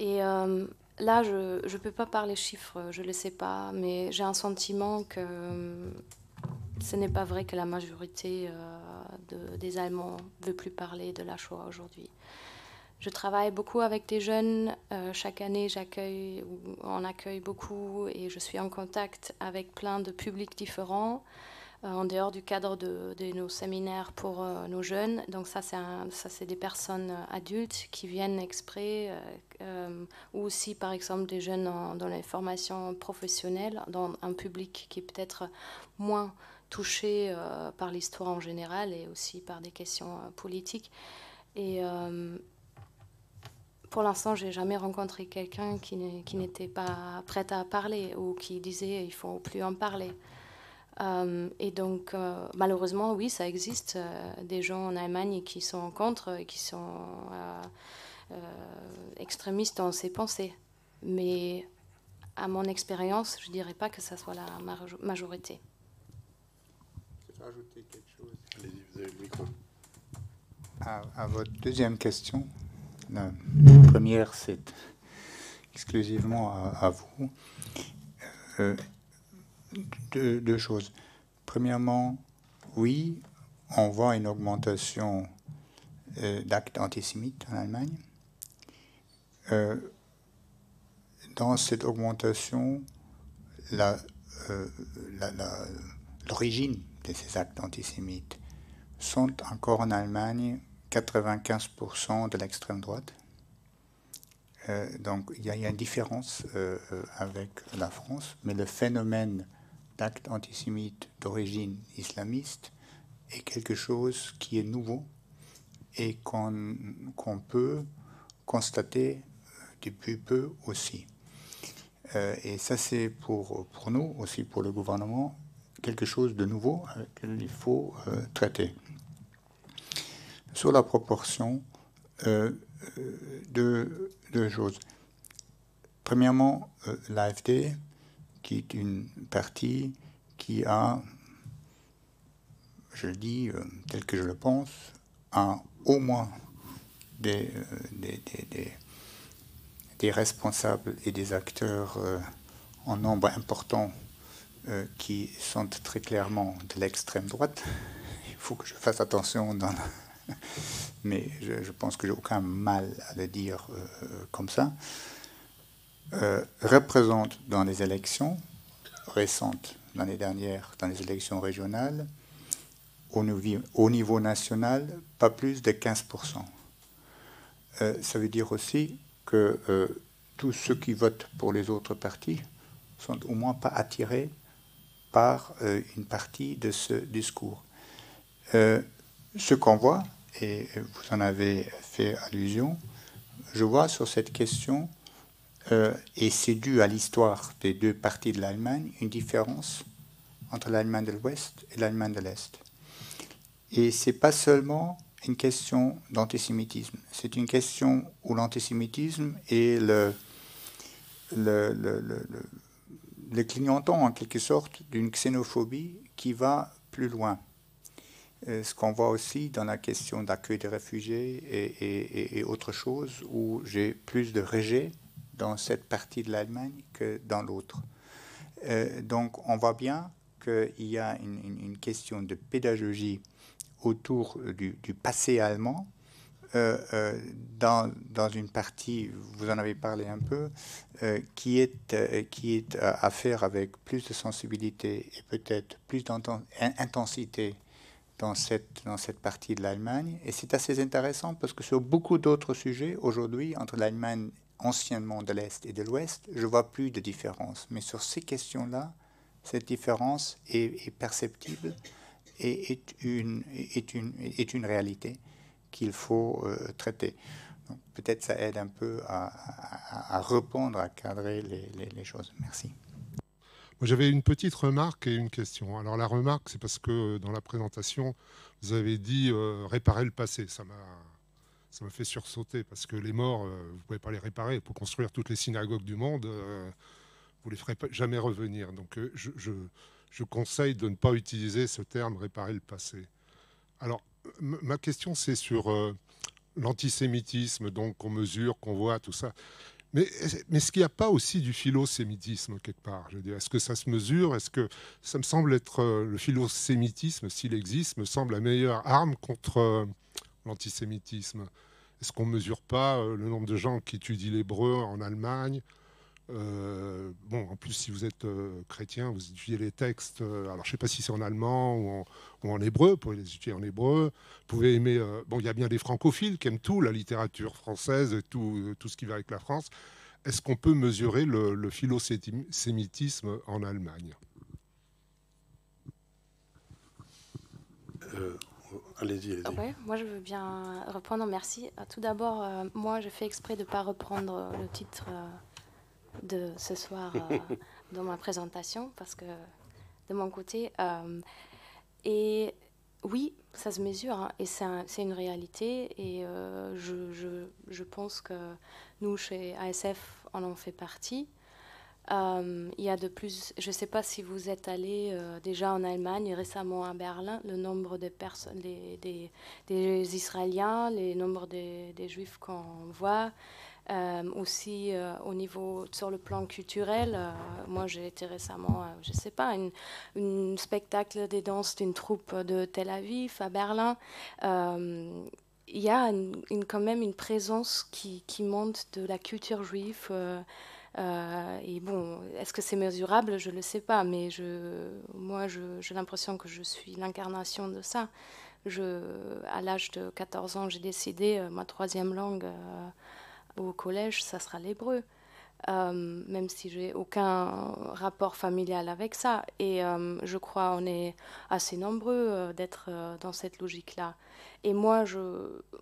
Et là, je ne peux pas parler chiffres, je ne le sais pas, mais j'ai un sentiment que ce n'est pas vrai que la majorité euh, des Allemands ne veut plus parler de la Shoah aujourd'hui. Je travaille beaucoup avec des jeunes. Euh, chaque année, j'accueille on accueille beaucoup et je suis en contact avec plein de publics différents euh, en dehors du cadre de, nos séminaires pour nos jeunes. Donc ça, c'est des personnes adultes qui viennent exprès ou aussi, par exemple, des jeunes dans les formations professionnelles, dans un public qui est peut-être moins touchés euh, par l'histoire en général et aussi par des questions euh, politiques. Et euh, pour l'instant, j'ai jamais rencontré quelqu'un qui n'était pas prêt à parler ou qui disait il faut plus en parler. et donc, malheureusement, oui, ça existe des gens en Allemagne qui sont en contre et qui sont extrémistes dans ses pensées. Mais à mon expérience, je dirais pas que ça soit la majorité ajouter quelque chose À, votre deuxième question, la première, c'est exclusivement à, vous. Euh, deux, choses. Premièrement, oui, on voit une augmentation euh, d'actes antisémites en Allemagne. Euh, dans cette augmentation, l'origine de ces actes antisémites sont encore en Allemagne 95% de l'extrême droite. Euh, donc il y, a une différence euh, euh, avec la France, mais le phénomène d'actes antisémites d'origine islamiste est quelque chose qui est nouveau et qu'on peut constater depuis peu aussi. et ça c'est pour, pour nous, aussi pour le gouvernement, quelque chose de nouveau euh, qu'il faut euh, traiter. Sur la proportion euh, de deux choses. Premièrement, l'AFD, qui est une partie qui a, je le dis tel que je le pense, a au moins des, des, des responsables et des acteurs en nombre important euh, qui sont très clairement de l'extrême droite. Il faut que je fasse attention mais je, pense que j'ai aucun mal à le dire euh, comme ça, euh, représentent dans les élections récentes, l'année dernière, dans les élections régionales, au niveau, au niveau national, pas plus de 15%. ça veut dire aussi que tous ceux qui votent pour les autres partis sont au moins pas attirés euh, une partie de ce discours. Euh, ce qu'on voit, et vous en avez fait allusion, je vois sur cette question, euh, et c'est dû à l'histoire des deux parties de l'Allemagne, une différence entre l'Allemagne de l'Ouest et l'Allemagne de l'Est. Et ce n'est pas seulement une question d'antisémitisme, c'est une question où l'antisémitisme est le, le, le, le le clignotant en quelque sorte d'une xénophobie qui va plus loin. Euh, ce qu'on voit aussi dans la question d'accueil des réfugiés et, autre chose, où j'ai plus de rejet dans cette partie de l'Allemagne que dans l'autre. Euh, donc on voit bien qu'il y a une, question de pédagogie autour du passé allemand euh, euh, dans, dans, une partie, vous en avez parlé un peu, euh, qui est, qui est à faire avec plus de sensibilité et peut-être plus d'intensité dans cette, dans cette partie de l'Allemagne. Et c'est assez intéressant parce que sur beaucoup d'autres sujets, aujourd'hui, entre l'Allemagne anciennement de l'Est et de l'Ouest, je vois plus de différence. Mais sur ces questions-là, cette différence est, est perceptible et est une, est une, est une réalité qu'il faut euh, traiter. Peut-être ça aide un peu à, répondre, à cadrer les, choses. Merci. J'avais une petite remarque et une question. Alors la remarque, c'est parce que euh, dans la présentation, vous avez dit euh, réparer le passé. Ça m'a ça fait sursauter parce que les morts, vous vous pouvez pas les réparer. Pour construire toutes les synagogues du monde, vous les ferez jamais revenir. Donc je, je, je, conseille de ne pas utiliser ce terme réparer le passé. Alors ma question, c'est sur euh, l'antisémitisme, donc qu'on mesure, qu'on voit, tout ça. Mais, est-ce qu'il n'y a pas aussi du philo philosémitisme quelque part Est-ce que ça se mesure Est-ce que ça me semble être le euh, le philosémitisme, s'il existe, me semble la meilleure arme contre euh, l'antisémitisme Est-ce qu'on ne mesure pas le nombre de gens qui étudient l'hébreu en Allemagne euh, bon, en plus, si vous êtes euh, chrétien, vous étudiez les textes, euh, alors je ne sais pas si c'est en allemand ou en, hébreu, vous pouvez les étudier en hébreu, vous pouvez aimer, bon, il y a bien des francophiles qui aiment tout, la littérature française, et tout, ce qui va avec la France. Est-ce qu'on peut mesurer le, le sémitisme en Allemagne Allez-y, allez ouais, moi, je veux bien reprendre, merci. Tout d'abord, moi, je fais exprès de ne pas reprendre le titre de ce soir euh, dans ma présentation parce que de mon côté. Euh, et oui, ça se mesure hein, et c'est une réalité. Et euh, je, pense que nous, chez ASF, on en fait partie. il y a de plus, je ne sais pas si vous êtes allé déjà en Allemagne récemment à Berlin, le nombre de personnes, des, Israéliens, les nombres des, des Juifs qu'on voit, euh, aussi euh, au niveau sur le plan culturel, euh, moi j'ai été récemment, je sais pas, une, spectacle des danses d'une troupe de Tel Aviv à Berlin il y a une, quand même une présence qui, qui, monte de la culture juive. et bon, est-ce que c'est mesurable Je ne le sais pas, mais je, moi, j'ai l'impression que je suis l'incarnation de ça. Je, à l'âge de 14 ans, j'ai décidé, ma troisième langue, au collège, ça sera l'hébreu, euh, même si j'ai aucun rapport familial avec ça. Et euh, je crois on est assez nombreux euh, d'être dans cette logique-là. Et moi je,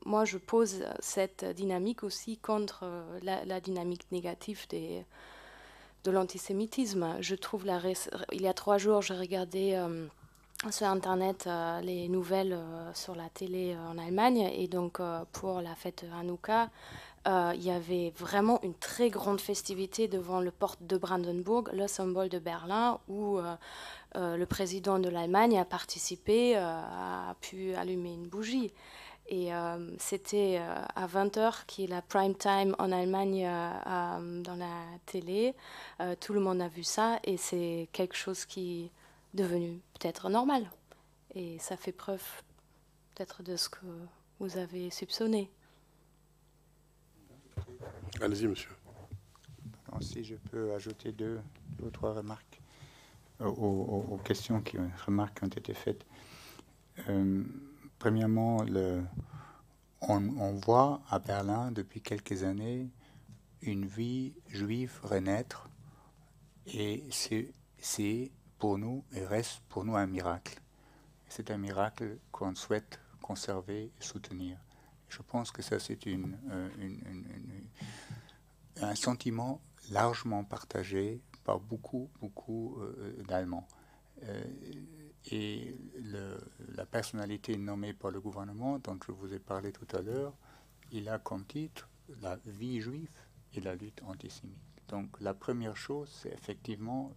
moi, je pose cette dynamique aussi contre la, dynamique négative des, de l'antisémitisme. Je trouve la il y a trois jours, j'ai regardé sur Internet les nouvelles sur la télé en Allemagne. Et donc, pour la fête Hanouka, euh, il y avait vraiment une très grande festivité devant le porte de Brandenburg, le symbole de Berlin, où euh, euh, le président de l'Allemagne a participé, a pu allumer une bougie. Et c'était à 20h qui est la prime time en Allemagne dans la télé. tout le monde a vu ça et c'est quelque chose qui est devenu peut-être normal. Et ça fait preuve peut-être de ce que vous avez soupçonné. Allez-y, monsieur. si je peux ajouter deux, ou trois remarques euh, aux, questions qui, remarques ont été faites. Euh, premièrement, on, voit à Berlin depuis quelques années une vie juive renaître et c'est pour nous et reste pour nous un miracle. C'est un miracle qu'on souhaite conserver et soutenir. Je pense que ça, c'est euh, une, un sentiment largement partagé par beaucoup, beaucoup euh, euh, d'Allemands. et la personnalité nommée par le gouvernement, dont je vous ai parlé tout à l'heure, il a comme titre la vie juive et la lutte antisémite. Donc la première chose, c'est effectivement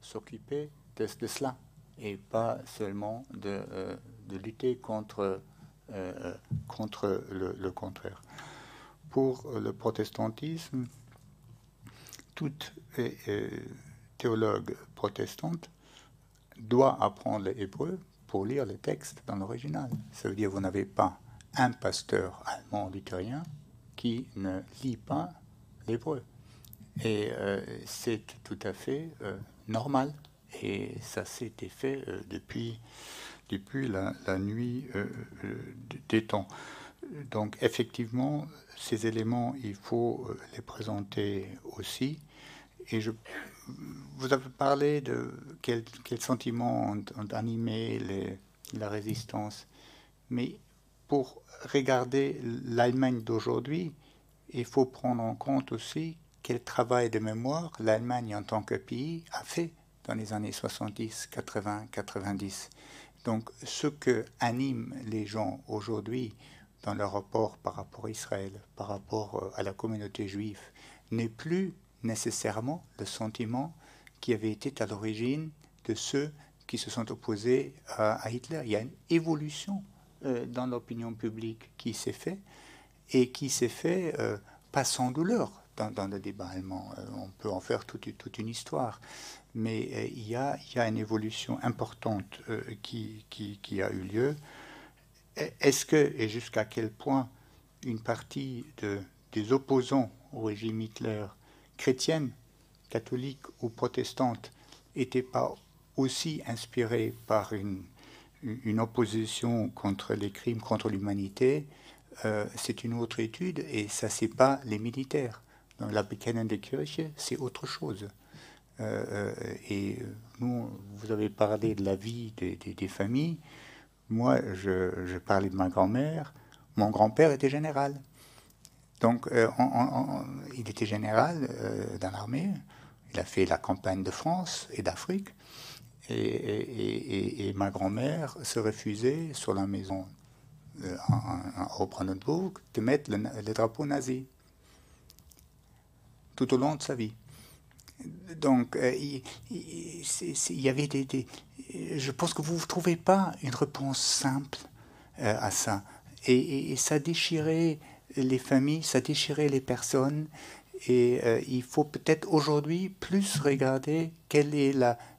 s'occuper de, de, cela et pas seulement de, de lutter contre euh, contre le, contraire. Pour le protestantisme, toute euh, théologue protestante doit apprendre l'hébreu pour lire les textes dans l'original. Ça veut dire que vous n'avez pas un pasteur allemand luthérien qui ne lit pas l'hébreu. Et euh, c'est tout à fait normal. Et ça s'était fait depuis depuis la, la nuit détend. Euh, euh, des temps. Donc effectivement, ces éléments, il faut euh, les présenter aussi. Et je, vous avez parlé de quels quel sentiments ont, animé la résistance. Mais pour regarder l'Allemagne d'aujourd'hui, il faut prendre en compte aussi quel travail de mémoire l'Allemagne en tant que pays a fait dans les années 70, 80, 90. Donc ce que anime les gens aujourd'hui dans leur rapport par rapport à Israël, par rapport euh, à la communauté juive, n'est plus nécessairement le sentiment qui avait été à l'origine de ceux qui se sont opposés à, Hitler. Il y a une évolution euh, dans l'opinion publique qui s'est faite et qui s'est faite euh, pas sans douleur dans, le débat allemand. on peut en faire toute une histoire mais euh, il, y a, une évolution importante euh, qui, a eu lieu. E, est-ce que et jusqu'à quel point une partie des opposants au régime Hitler, chrétienne, catholiques ou protestantes, n'était pas aussi inspirée par une, opposition contre les crimes contre l'humanité euh, C'est une autre étude et ça, c'est pas les militaires. Dans la des Kirche, c'est autre chose. Euh, euh, et nous, vous avez parlé de la vie des, familles. Moi, je, parlais de ma grand-mère. Mon grand-père était général. Donc, euh, il était général dans l'armée. Il a fait la campagne de France et d'Afrique. Et, ma grand-mère se refusait sur la maison au Brandenburg de mettre les le drapeau nazi tout au long de sa vie. Donc, euh, il y, avait des, Je pense que vous ne trouvez pas une réponse simple euh, à ça. Et, ça déchirait les familles, ça déchirait les personnes. Et euh, il faut peut-être aujourd'hui plus regarder quelle est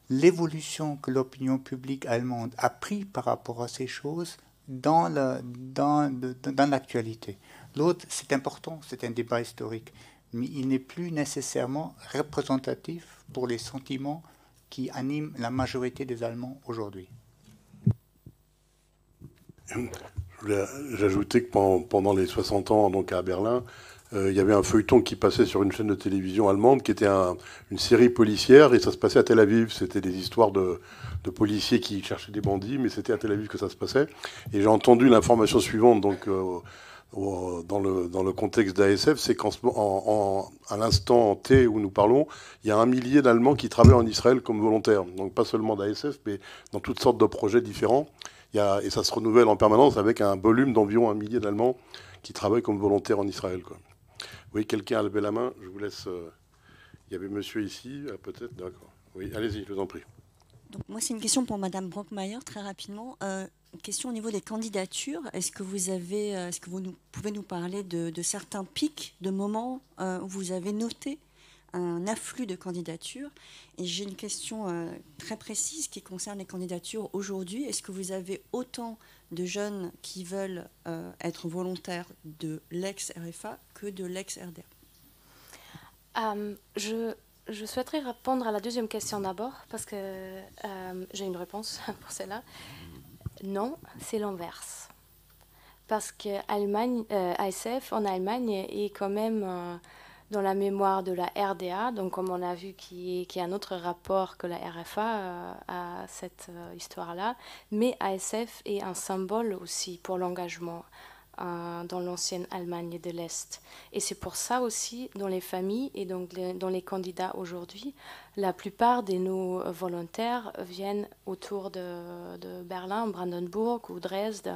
l'évolution que l'opinion publique allemande a pris par rapport à ces choses dans, dans, dans l'actualité. L'autre, c'est important, c'est un débat historique mais il n'est plus nécessairement représentatif pour les sentiments qui animent la majorité des Allemands aujourd'hui. J'ajoutais que pendant les 60 ans, donc à Berlin, euh, il y avait un feuilleton qui passait sur une chaîne de télévision allemande qui était une série policière et ça se passait à Tel Aviv. C'était des histoires de, policiers qui cherchaient des bandits, mais c'était à Tel Aviv que ça se passait. Et j'ai entendu l'information suivante, donc. Euh, euh, dans le, dans le contexte d'ASF, c'est qu'en à l'instant T où nous parlons, il y a un millier d'Allemands qui travaillent en Israël comme volontaires. Donc pas seulement d'ASF, mais dans toutes sortes de projets différents. et ça se renouvelle en permanence avec un volume d'environ un millier d'Allemands qui travaillent comme volontaires en Israël. Quoi. Oui, quelqu'un a levé la main. Je vous laisse. Euh, il y avait monsieur ici, ah, peut-être. D'accord. Oui, allez-y, je vous en prie moi, c'est une question pour Madame Brockmeyer, très rapidement. Euh, question au niveau des candidatures. Est-ce que vous avez, euh, est-ce que vous pouvez nous parler de, certains pics, de moments euh, où vous avez noté un afflux de candidatures Et j'ai une question très précise qui concerne les candidatures aujourd'hui. Est-ce que vous avez autant de jeunes qui veulent être volontaires de l'ex-RFA que de l'ex-RDA Je je souhaiterais répondre à la deuxième question d'abord, parce que euh, j'ai une réponse pour celle-là. Non, c'est l'inverse. Parce que ASF euh, en Allemagne est quand même euh, dans la mémoire de la RDA, donc comme on a vu qu'il y qui a un autre rapport que la RFA à cette histoire-là, mais ASF est un symbole aussi pour l'engagement euh, dans l'ancienne Allemagne de l'Est. Et c'est pour ça aussi, dans les familles et donc dans les candidats aujourd'hui, la plupart de nos volontaires viennent autour de, Berlin, Brandenburg ou Dresde,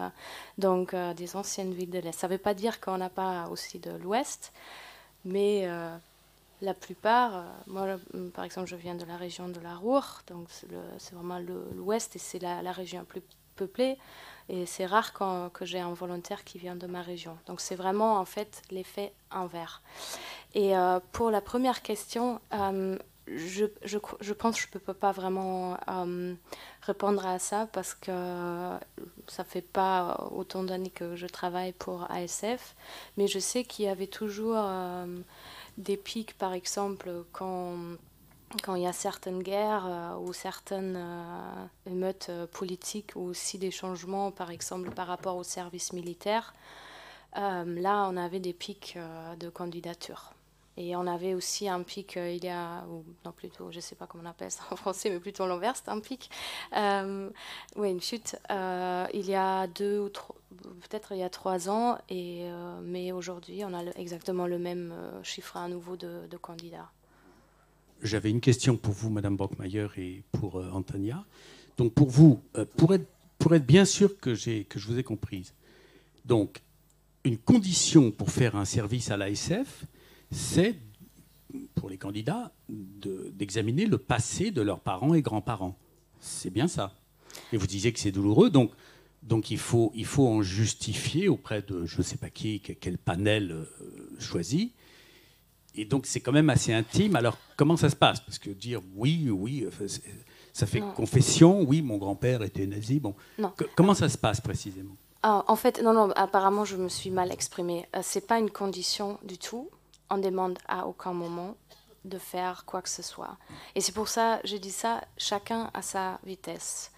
donc euh, des anciennes villes de l'Est. Ça ne veut pas dire qu'on n'a pas aussi de l'Ouest, mais euh, la plupart, moi par exemple je viens de la région de la Ruhr, donc c'est vraiment l'ouest et c'est la, la, région plus peuplée. Et c'est rare quand, que j'ai un volontaire qui vient de ma région. Donc c'est vraiment en fait l'effet inverse. Et euh, pour la première question, euh, je, je, je, pense que je ne peux pas vraiment euh, répondre à ça parce que ça fait pas autant d'années que je travaille pour ASF, mais je sais qu'il y avait toujours des pics, par exemple, quand quand il y a certaines guerres euh, ou certaines euh, émeutes euh, politiques ou aussi des changements, par exemple, par rapport au service militaire, là, on avait des pics de candidatures. Et on avait aussi un pic, il y a, non plutôt, je ne sais pas comment on appelle ça en français, mais plutôt l'inverse, un pic, oui, une chute, il y a deux ou trois, peut-être il y a trois ans, et, mais aujourd'hui, on a exactement le même chiffre à nouveau de candidats j'avais une question pour vous, Madame Bockmeyer, et pour euh, Antonia. Donc pour vous, euh, pour, être, pour être bien sûr que, que je vous ai comprise, donc une condition pour faire un service à l'ASF, c'est pour les candidats d'examiner le passé de leurs parents et grands-parents. C'est bien ça. Et vous disiez que c'est douloureux, donc, donc il, faut, il faut en justifier auprès de je ne sais pas qui, quel panel euh, choisi. Et donc c'est quand même assez intime. Alors comment ça se passe Parce que dire oui, oui, euh, ça fait confession, oui, mon grand-père était nazi. Bon, comment ça se passe précisément ah, En fait, non, non, apparemment je me suis mal exprimée. Ce euh, c'est pas une condition du tout. On demande à aucun moment de faire quoi que ce soit. Et c'est pour ça, je dis ça, chacun à sa vitesse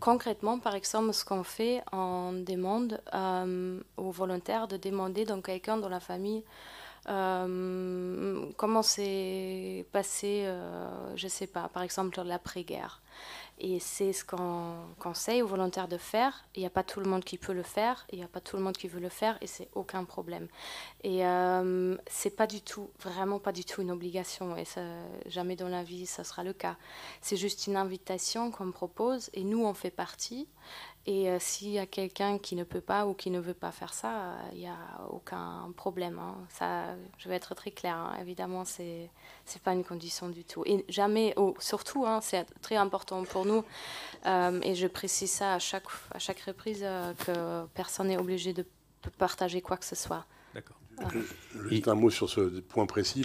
concrètement, par exemple, ce qu'on fait, on demande euh, aux volontaires de demander à quelqu'un dans la famille euh, comment s'est passé, euh, je ne sais pas, par exemple, l'après-guerre. Et c'est ce qu'on conseille aux volontaires de faire. Il n'y a pas tout le monde qui peut le faire, il n'y a pas tout le monde qui veut le faire, et c'est aucun problème. Et euh, c'est pas du tout, vraiment pas du tout une obligation, et jamais dans la vie ça sera le cas. C'est juste une invitation qu'on propose, et nous on fait partie. Et euh, s'il y a quelqu'un qui ne peut pas ou qui ne veut pas faire ça, euh, il n'y a aucun problème. Hein. Ça, je vais être très claire. Hein. Évidemment, ce n'est pas une condition du tout. Et jamais, oh, surtout, hein, c'est très important pour nous. Euh, et je précise ça à chaque, à chaque reprise que personne n'est obligé de partager quoi que ce soit. D'accord. Juste un mot sur ce point précis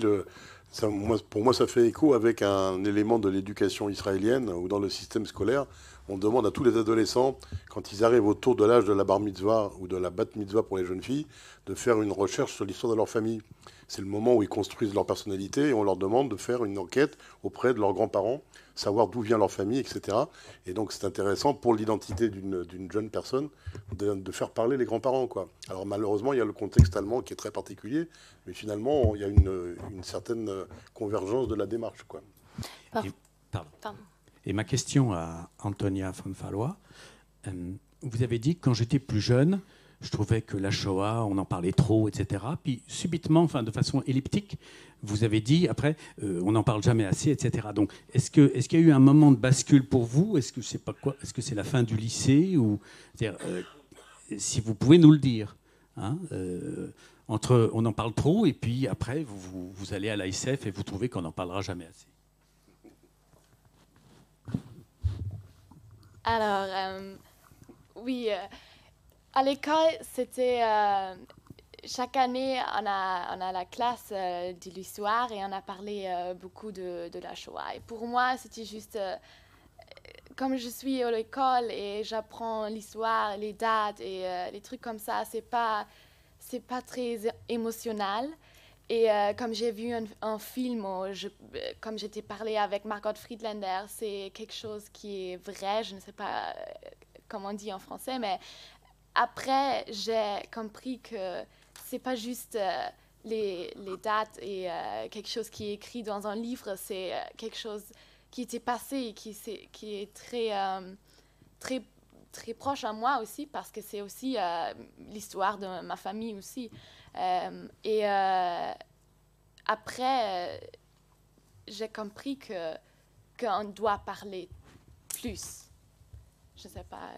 pour moi, ça fait écho avec un élément de l'éducation israélienne où dans le système scolaire, on demande à tous les adolescents, quand ils arrivent autour de l'âge de la bar mitzvah ou de la bat mitzvah pour les jeunes filles, de faire une recherche sur l'histoire de leur famille. C'est le moment où ils construisent leur personnalité et on leur demande de faire une enquête auprès de leurs grands-parents savoir d'où vient leur famille, etc. Et donc c'est intéressant pour l'identité d'une jeune personne de, faire parler les grands-parents. quoi. Alors malheureusement, il y a le contexte allemand qui est très particulier, mais finalement, il y a une, une, certaine convergence de la démarche. quoi. Pardon. Et, Et ma question à Antonia von fallois euh, vous avez dit que quand j'étais plus jeune, je trouvais que la Shoah, on en parlait trop, etc. Puis subitement, enfin, de façon elliptique, vous avez dit après, euh, on n'en parle jamais assez, etc. Donc, est-ce que est-ce qu'il y a eu un moment de bascule pour vous Est-ce que c'est Est-ce que la fin du lycée ou euh, si vous pouvez nous le dire hein, euh, Entre, on en parle trop et puis après, vous, allez à l'ISF et vous trouvez qu'on n'en parlera jamais assez. Alors, oui. À l'école, c'était euh, chaque année, on a, on a la classe euh, de l'histoire et on a parlé euh, beaucoup de, de, la Shoah. Et pour moi, c'était juste, comme je suis à l'école et j'apprends l'histoire, les dates et les trucs comme ça, c'est pas, c'est pas très émotionnel. Et comme j'ai vu un, film, comme j'étais parlé avec Margot Friedlander, c'est quelque chose qui est vrai, je ne sais pas comment on dit en français, mais après, j'ai compris que c'est pas juste euh, les, les, dates et euh, quelque chose qui est écrit dans un livre, c'est euh, quelque chose qui était passé et qui, est, qui est très, très, très proche à moi aussi, parce que c'est aussi l'histoire de ma famille aussi. et après, j'ai compris que qu'on doit parler plus. Je sais pas.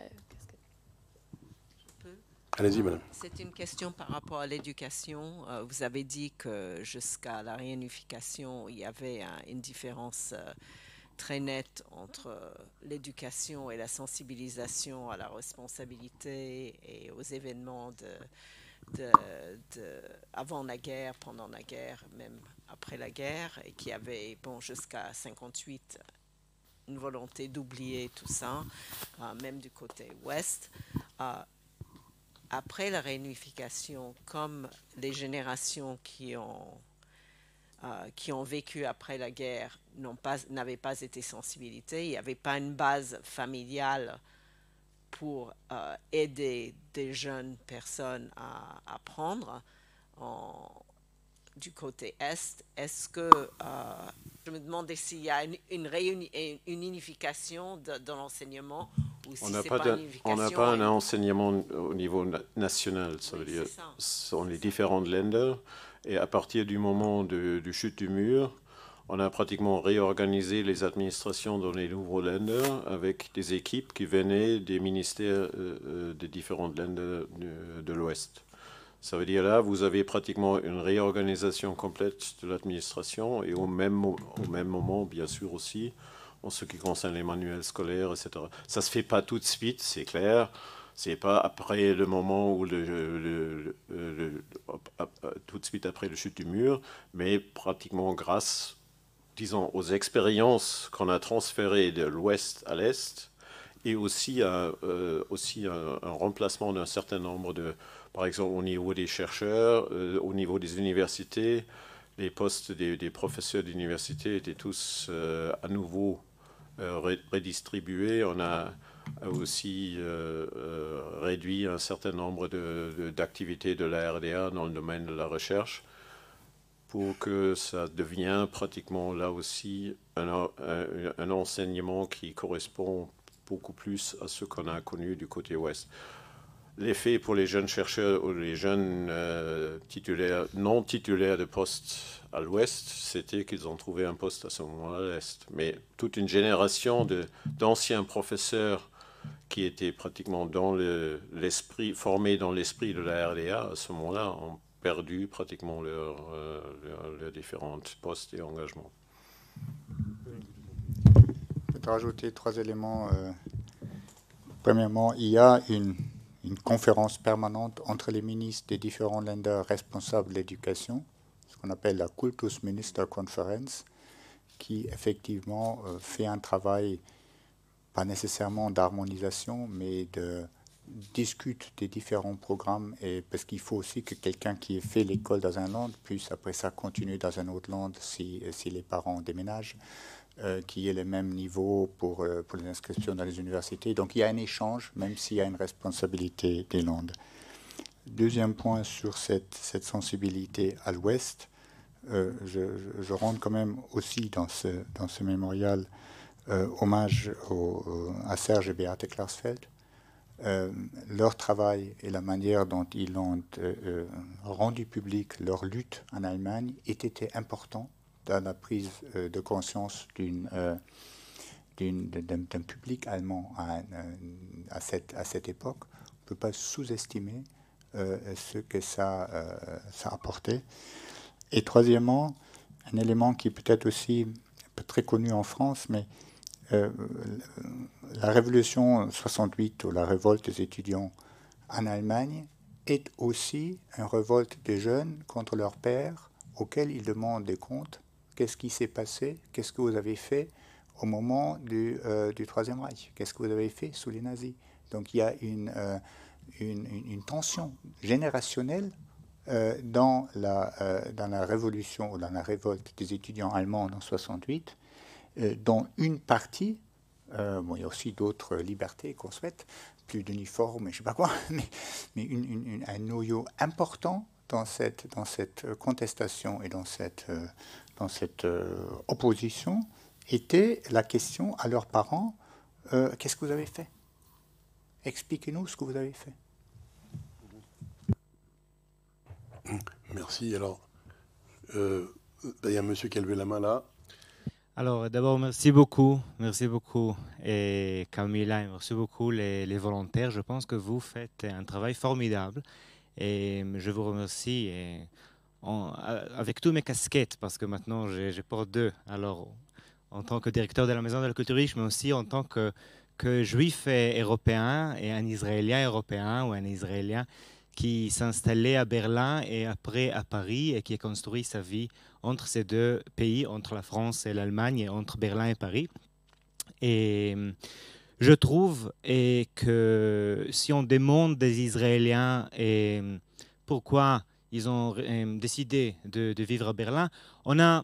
C'est une question par rapport à l'éducation. Euh, vous avez dit que jusqu'à la réunification, il y avait une différence euh, très nette entre euh, l'éducation et la sensibilisation à la responsabilité et aux événements de, avant la guerre, pendant la guerre, même après la guerre, et qui avait, bon, jusqu'à 58, une volonté d'oublier tout ça, même du côté ouest après la réunification, comme les générations qui ont, euh, qui ont vécu après la guerre n'avaient pas, été sensibilisées, il n'y avait pas une base familiale pour euh, aider des jeunes personnes à apprendre du côté Est, est-ce que euh, je me demandais s'il y a une, une, unification de, de l'enseignement on n'a pas, un enseignement au niveau national, ça veut dire, sont les différentes lenders. Et à partir du moment du chute du mur, on a pratiquement réorganisé les administrations dans les nouveaux lenders avec des équipes qui venaient des ministères euh, euh, des différentes lenders de, de l'Ouest. Ça veut dire là, vous avez pratiquement une réorganisation complète de l'administration et au même moment, bien sûr aussi, en ce qui concerne les manuels scolaires, etc. Ça ne se fait pas tout de suite, c'est clair. C'est pas après le moment où le, tout de suite après le chute du mur, mais pratiquement grâce, disons, aux expériences qu'on a transférées de l'ouest à l'est, et aussi, euh, aussi un, remplacement d'un certain nombre de, par exemple, au niveau des chercheurs, euh, au niveau des universités, les postes des, professeurs d'université étaient tous euh, à nouveau euh, redistribué. On a aussi euh, euh, réduit un certain nombre d'activités de, de la RDA dans le domaine de la recherche pour que ça devienne pratiquement là aussi un, enseignement qui correspond beaucoup plus à ce qu'on a connu du côté ouest. L'effet pour les jeunes chercheurs ou les jeunes titulaires, non titulaires de postes à l'ouest, c'était qu'ils ont trouvé un poste à ce moment-là à l'est. Mais toute une génération d'anciens professeurs qui étaient pratiquement dans l'esprit, formés dans l'esprit de la RDA à ce moment-là, ont perdu pratiquement euh, leurs différents postes et engagements. Je vais rajouter trois éléments. Euh, premièrement, il y a une, une conférence permanente entre les ministres des différents lenders responsables de l'éducation on appelle la Minister Conference, qui effectivement euh, fait un travail, pas nécessairement d'harmonisation, mais de discute des différents programmes et parce qu'il faut aussi que quelqu'un qui ait fait l'école dans un land puisse après ça continuer dans un autre land si, les parents déménagent, euh, qui qu'il ait le même niveau pour, euh, pour les inscriptions dans les universités. Donc il y a un échange, même s'il y a une responsabilité des landes. Deuxième point sur cette, cette sensibilité à l'ouest, euh, je, je, rends quand même aussi dans ce, mémorial euh, hommage à Serge et Beate Klarsfeld, euh, leur travail et la manière dont ils ont rendu public leur lutte en Allemagne été important dans la prise de conscience d'une d'un public allemand à, cette, époque. On ne peut pas sous-estimer ce que ça, a apporté. Et troisièmement, un élément qui est peut-être aussi très connu en France, mais euh, la révolution 68 ou la révolte des étudiants en Allemagne est aussi une révolte des jeunes contre leur père, auxquels ils demandent des comptes. Qu'est-ce qui s'est passé Qu'est-ce que vous avez fait au moment du, euh, du Troisième Reich Qu'est-ce que vous avez fait sous les nazis Donc il y a une, euh, une, une tension générationnelle euh, dans, la, euh, dans la révolution ou dans la révolte des étudiants allemands en 68, euh, dont une partie, bon, il y a aussi d'autres libertés qu'on souhaite, plus d'uniformes, je ne sais pas quoi, mais, un noyau important dans cette, dans cette contestation et dans cette, dans cette opposition était la question à leurs parents, qu'est-ce que vous avez fait Expliquez-nous ce que vous avez fait. Merci. Alors, il y a monsieur qui a levé la main là. Alors, d'abord, merci beaucoup. Merci beaucoup. Et Camilla, merci beaucoup les, volontaires. Je pense que vous faites un travail formidable. Et je vous remercie. Et euh, avec tous mes casquettes, parce que maintenant, je porte deux. Alors, en tant que directeur de la Maison de la Culture Riche, mais aussi en tant que, que juif et européen et un Israélien européen ou un Israélien qui s'installait à Berlin et après à Paris et qui a construit sa vie entre ces deux pays, entre la France et l'Allemagne et entre Berlin et Paris. Et je trouve et que si on demande des Israéliens et pourquoi ils ont euh, décidé de, vivre à Berlin, on a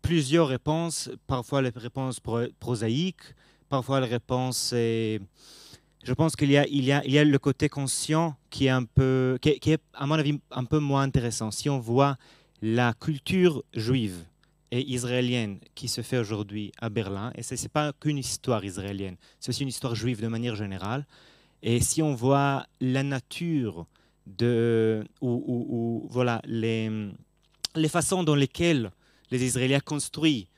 plusieurs réponses, parfois les réponses prosaïques, parfois les réponses... Euh, je pense qu'il y a, le côté conscient qui est, un peu, qui est, à mon avis, un peu moins intéressant. Si on voit la culture juive et israélienne qui se fait aujourd'hui à Berlin, et ce n'est pas qu'une histoire israélienne, c'est aussi une histoire juive de manière générale, et si on voit la nature de, ou, voilà, les, les façons dans lesquelles les Israéliens construisent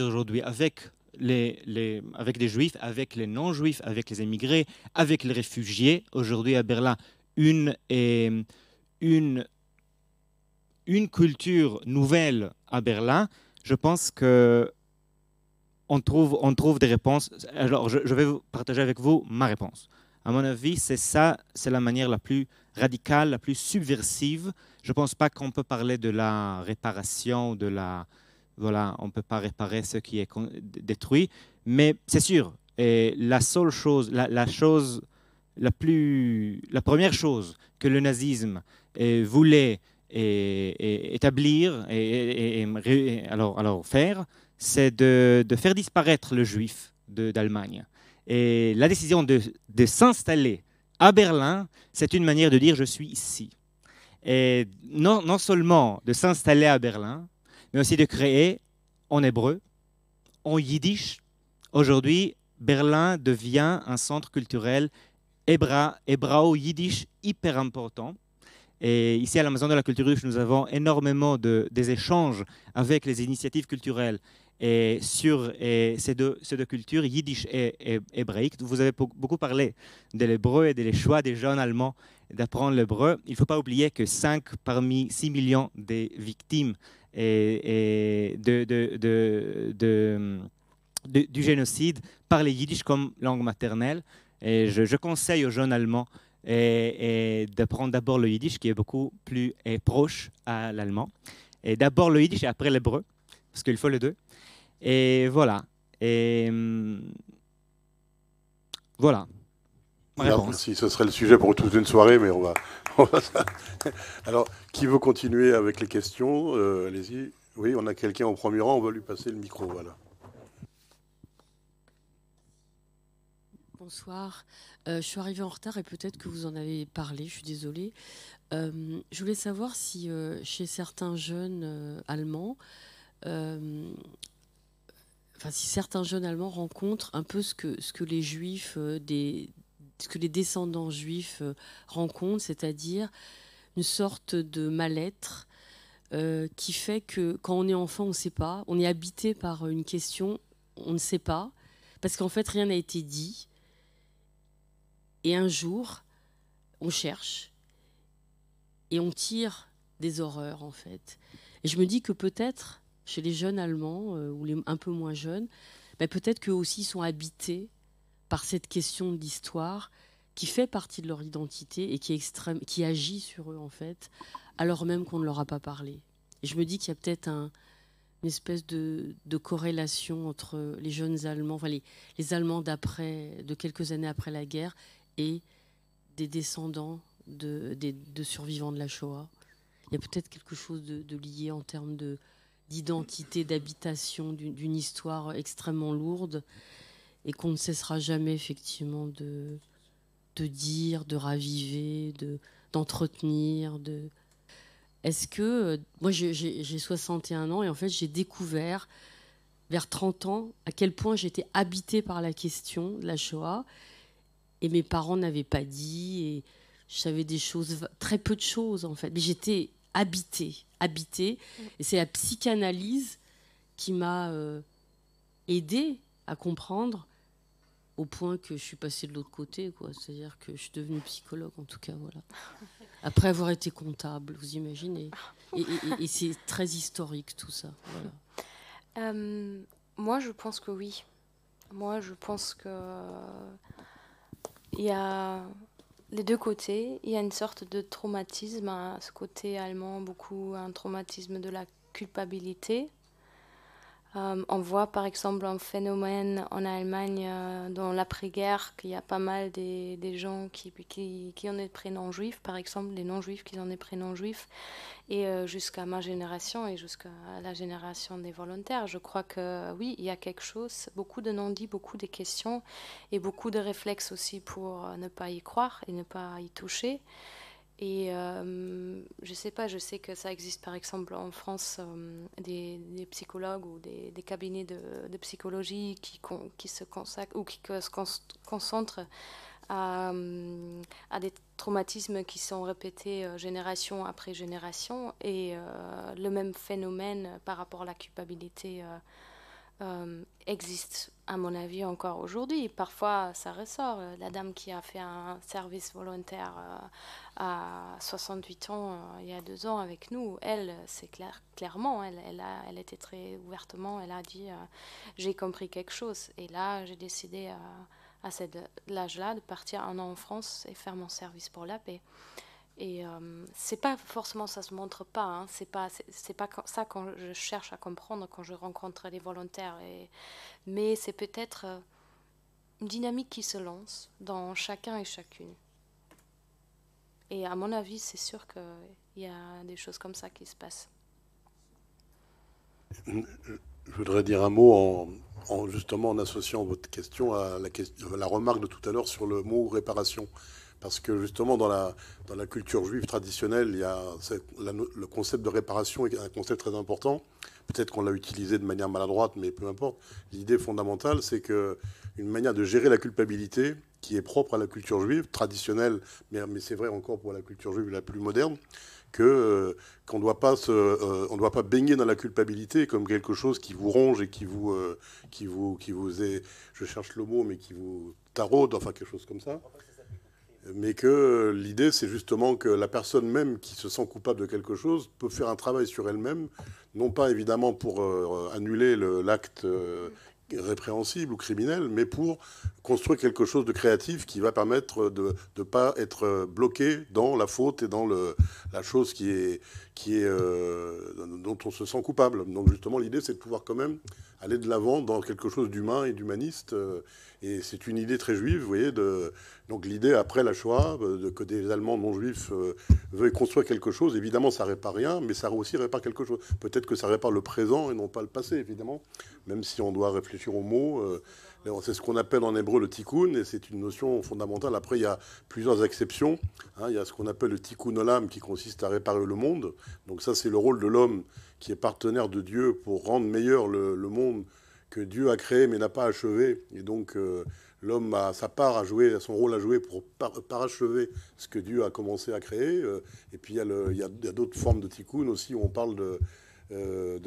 aujourd'hui avec les, les, avec des juifs, avec les non-juifs, avec les émigrés, avec les réfugiés. Aujourd'hui à Berlin, une, une, une culture nouvelle à Berlin. Je pense que on trouve, on trouve des réponses. Alors, je, vais vous partager avec vous ma réponse. À mon avis, c'est ça, c'est la manière la plus radicale, la plus subversive. Je ne pense pas qu'on peut parler de la réparation, de la, voilà, on ne peut pas réparer ce qui est détruit. Mais c'est sûr, et la seule chose, la, chose, la plus, la première chose que le nazisme euh, voulait et euh, euh, établir et, alors, faire, c'est de, faire disparaître le juif d'Allemagne. Et la décision de, s'installer à Berlin, c'est une manière de dire je suis ici. Et non seulement de s'installer à Berlin, mais aussi de créer en hébreu, en yiddish. Aujourd'hui, Berlin devient un centre culturel hébrao-yiddish hyper important. Et ici, à la Maison de la Culture Russe, nous avons énormément de, des échanges avec les initiatives culturelles et sur ces, deux, cultures, yiddish et, hébraïque. Vous avez beaucoup parlé de l'hébreu et des choix des jeunes allemands d'apprendre l'hébreu. Il ne faut pas oublier que 5 parmi 6 millions des victimes et de, du génocide par les Yiddish comme langue maternelle. Et je, conseille aux jeunes Allemands et, et d'apprendre d'abord le Yiddish, qui est beaucoup plus proche à l'allemand. Et d'abord le Yiddish et après l'hébreu, parce qu'il faut les deux. Et voilà. Et hum, voilà. si ce serait le sujet pour toute une soirée, mais on va Alors, qui veut continuer avec les questions euh, Allez-y. Oui, on a quelqu'un au premier rang, on va lui passer le micro, voilà. Bonsoir. Euh, je suis arrivée en retard et peut-être que vous en avez parlé, je suis désolée. Euh, je voulais savoir si chez certains jeunes allemands, enfin si certains jeunes allemands rencontrent un peu ce que, ce que les juifs des, que les descendants juifs euh, rencontrent, c'est-à-dire une sorte de mal-être euh, qui fait que quand on est enfant, on ne sait pas, on est habité par une question, on ne sait pas, parce qu'en fait, rien n'a été dit. Et un jour, on cherche et on tire des horreurs, en fait. Et je me dis que peut-être, chez les jeunes Allemands, euh, ou les un peu moins jeunes, ben peut-être qu'eux aussi sont habités par cette question d'histoire qui fait partie de leur identité et qui, agit sur eux, en fait, alors même qu'on ne leur a pas parlé. Et je me dis qu'il y a peut-être une espèce de, corrélation entre les jeunes Allemands, les, Allemands d'après, de quelques années après la guerre, et des descendants de, survivants de la Shoah. Il y a peut-être quelque chose de, lié en termes d'identité, d'habitation, d'une histoire extrêmement lourde et qu'on ne cessera jamais effectivement de, de dire, de raviver, de, d'entretenir. De... Est-ce que... Euh, moi, j'ai 61 ans et en fait, j'ai découvert vers 30 ans à quel point j'étais habitée par la question de la Shoah et mes parents n'avaient pas dit et je savais des choses, très peu de choses en fait, mais j'étais habitée, habitée mm. et c'est la psychanalyse qui m'a aidé euh, aidée à comprendre au point que je suis passée de l'autre côté, quoi. C'est-à-dire que je suis devenue psychologue, en tout cas, voilà. Après avoir été comptable, vous imaginez. Et, c'est très historique tout ça. Euh, moi, je pense que oui. Moi, je pense que il y a les deux côtés. Il y a une sorte de traumatisme à hein, ce côté allemand, beaucoup un traumatisme de la culpabilité euh, on voit par exemple un phénomène en Allemagne euh, dans l'après-guerre qu'il y a pas mal des, gens qui, qui, qui, ont des prénoms juifs, par exemple des non-juifs qui ont des prénoms juifs, et euh, jusqu'à ma génération et jusqu'à la génération des volontaires. Je crois que oui, il y a quelque chose, beaucoup de non-dits, beaucoup de questions et beaucoup de réflexes aussi pour ne pas y croire et ne pas y toucher. Et euh, je sais pas, je sais que ça existe par exemple en France euh, des, psychologues ou des, cabinets de, psychologie qui, qui se consacrent ou qui se concentrent euh, à, des traumatismes qui sont répétés génération après génération et le même phénomène par rapport à la culpabilité existe à mon avis, encore aujourd'hui. Parfois, ça ressort. La dame qui a fait un service volontaire euh, à 68 ans, euh, il y a deux ans, avec nous, elle, c'est clair, clairement, elle, elle, elle était très ouvertement, elle a dit euh, J'ai compris quelque chose. Et là, j'ai décidé à cet âge-là de partir un an en France et faire mon service pour la paix. Et euh, c'est pas forcément ça se montre pas, hein, c'est pas c'est pas ça quand je cherche à comprendre quand je rencontre les volontaires. mais c'est peut-être euh, une dynamique qui se lance dans chacun et chacune. Et à mon avis, c'est sûr qu'il y a des choses comme ça qui se passent. Je voudrais dire un mot en, justement en associant votre question à la remarque de tout à l'heure sur le mot réparation. Parce que justement, dans la, dans la culture juive traditionnelle, il y a le concept de réparation est un concept très important. Peut-être qu'on l'a utilisé de manière maladroite, mais peu importe. L'idée fondamentale, c'est que une manière de gérer la culpabilité qui est propre à la culture juive traditionnelle, mais, mais c'est vrai encore pour la culture juive la plus moderne, que euh, qu'on doit pas euh, doit pas baigner dans la culpabilité comme quelque chose qui vous ronge et qui vous euh, qui vous qui vous est, je cherche le mot mais qui vous taraude, enfin quelque chose comme ça mais que l'idée, c'est justement que la personne même qui se sent coupable de quelque chose peut faire un travail sur elle-même, non pas évidemment pour euh, annuler l'acte euh, répréhensible ou criminel, mais pour construire quelque chose de créatif qui va permettre de ne pas être bloqué dans la faute et dans la chose qui est, euh, dont on se sent coupable. Donc justement, l'idée, c'est de pouvoir quand même aller de l'avant dans quelque chose d'humain et d'humaniste. Euh, et c'est une idée très juive, vous voyez. donc l'idée, après la Shoah, euh, que des Allemands non juifs euh, veuillent construire quelque chose, évidemment, ça répare rien, mais ça aussi répare quelque chose. Peut-être que ça répare le présent et non pas le passé, évidemment, même si on doit réfléchir aux mots. C'est ce qu'on appelle en hébreu le tikkun, et c'est une notion fondamentale. Après, il y a plusieurs exceptions. Hein. il y a ce qu'on appelle le tikkun olam, qui consiste à réparer le monde. Donc ça, c'est le rôle de l'homme qui est partenaire de Dieu pour rendre meilleur le, monde que Dieu a créé mais n'a pas achevé. Et donc, euh, l'homme a sa part à jouer, son rôle à jouer pour parachever ce que Dieu a commencé à créer. Euh, et puis, il y a, d'autres formes de tikkun aussi, où on parle de euh,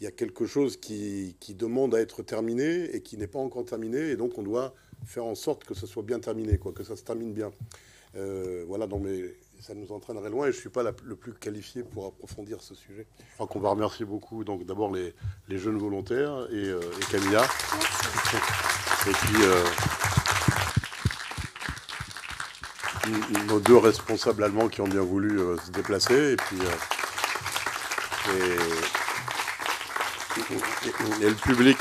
il y a quelque chose qui, demande à être terminé et qui n'est pas encore terminé. Et donc, on doit faire en sorte que ce soit bien terminé, quoi, que ça se termine bien. Euh, voilà, non, mais ça nous entraînerait loin et je ne suis pas le plus qualifié pour approfondir ce sujet. Je crois qu'on va remercier beaucoup donc d'abord les, jeunes volontaires et, euh, et Camilla. Et puis euh, nos deux responsables allemands qui ont bien voulu se déplacer. Et puis. Et, le public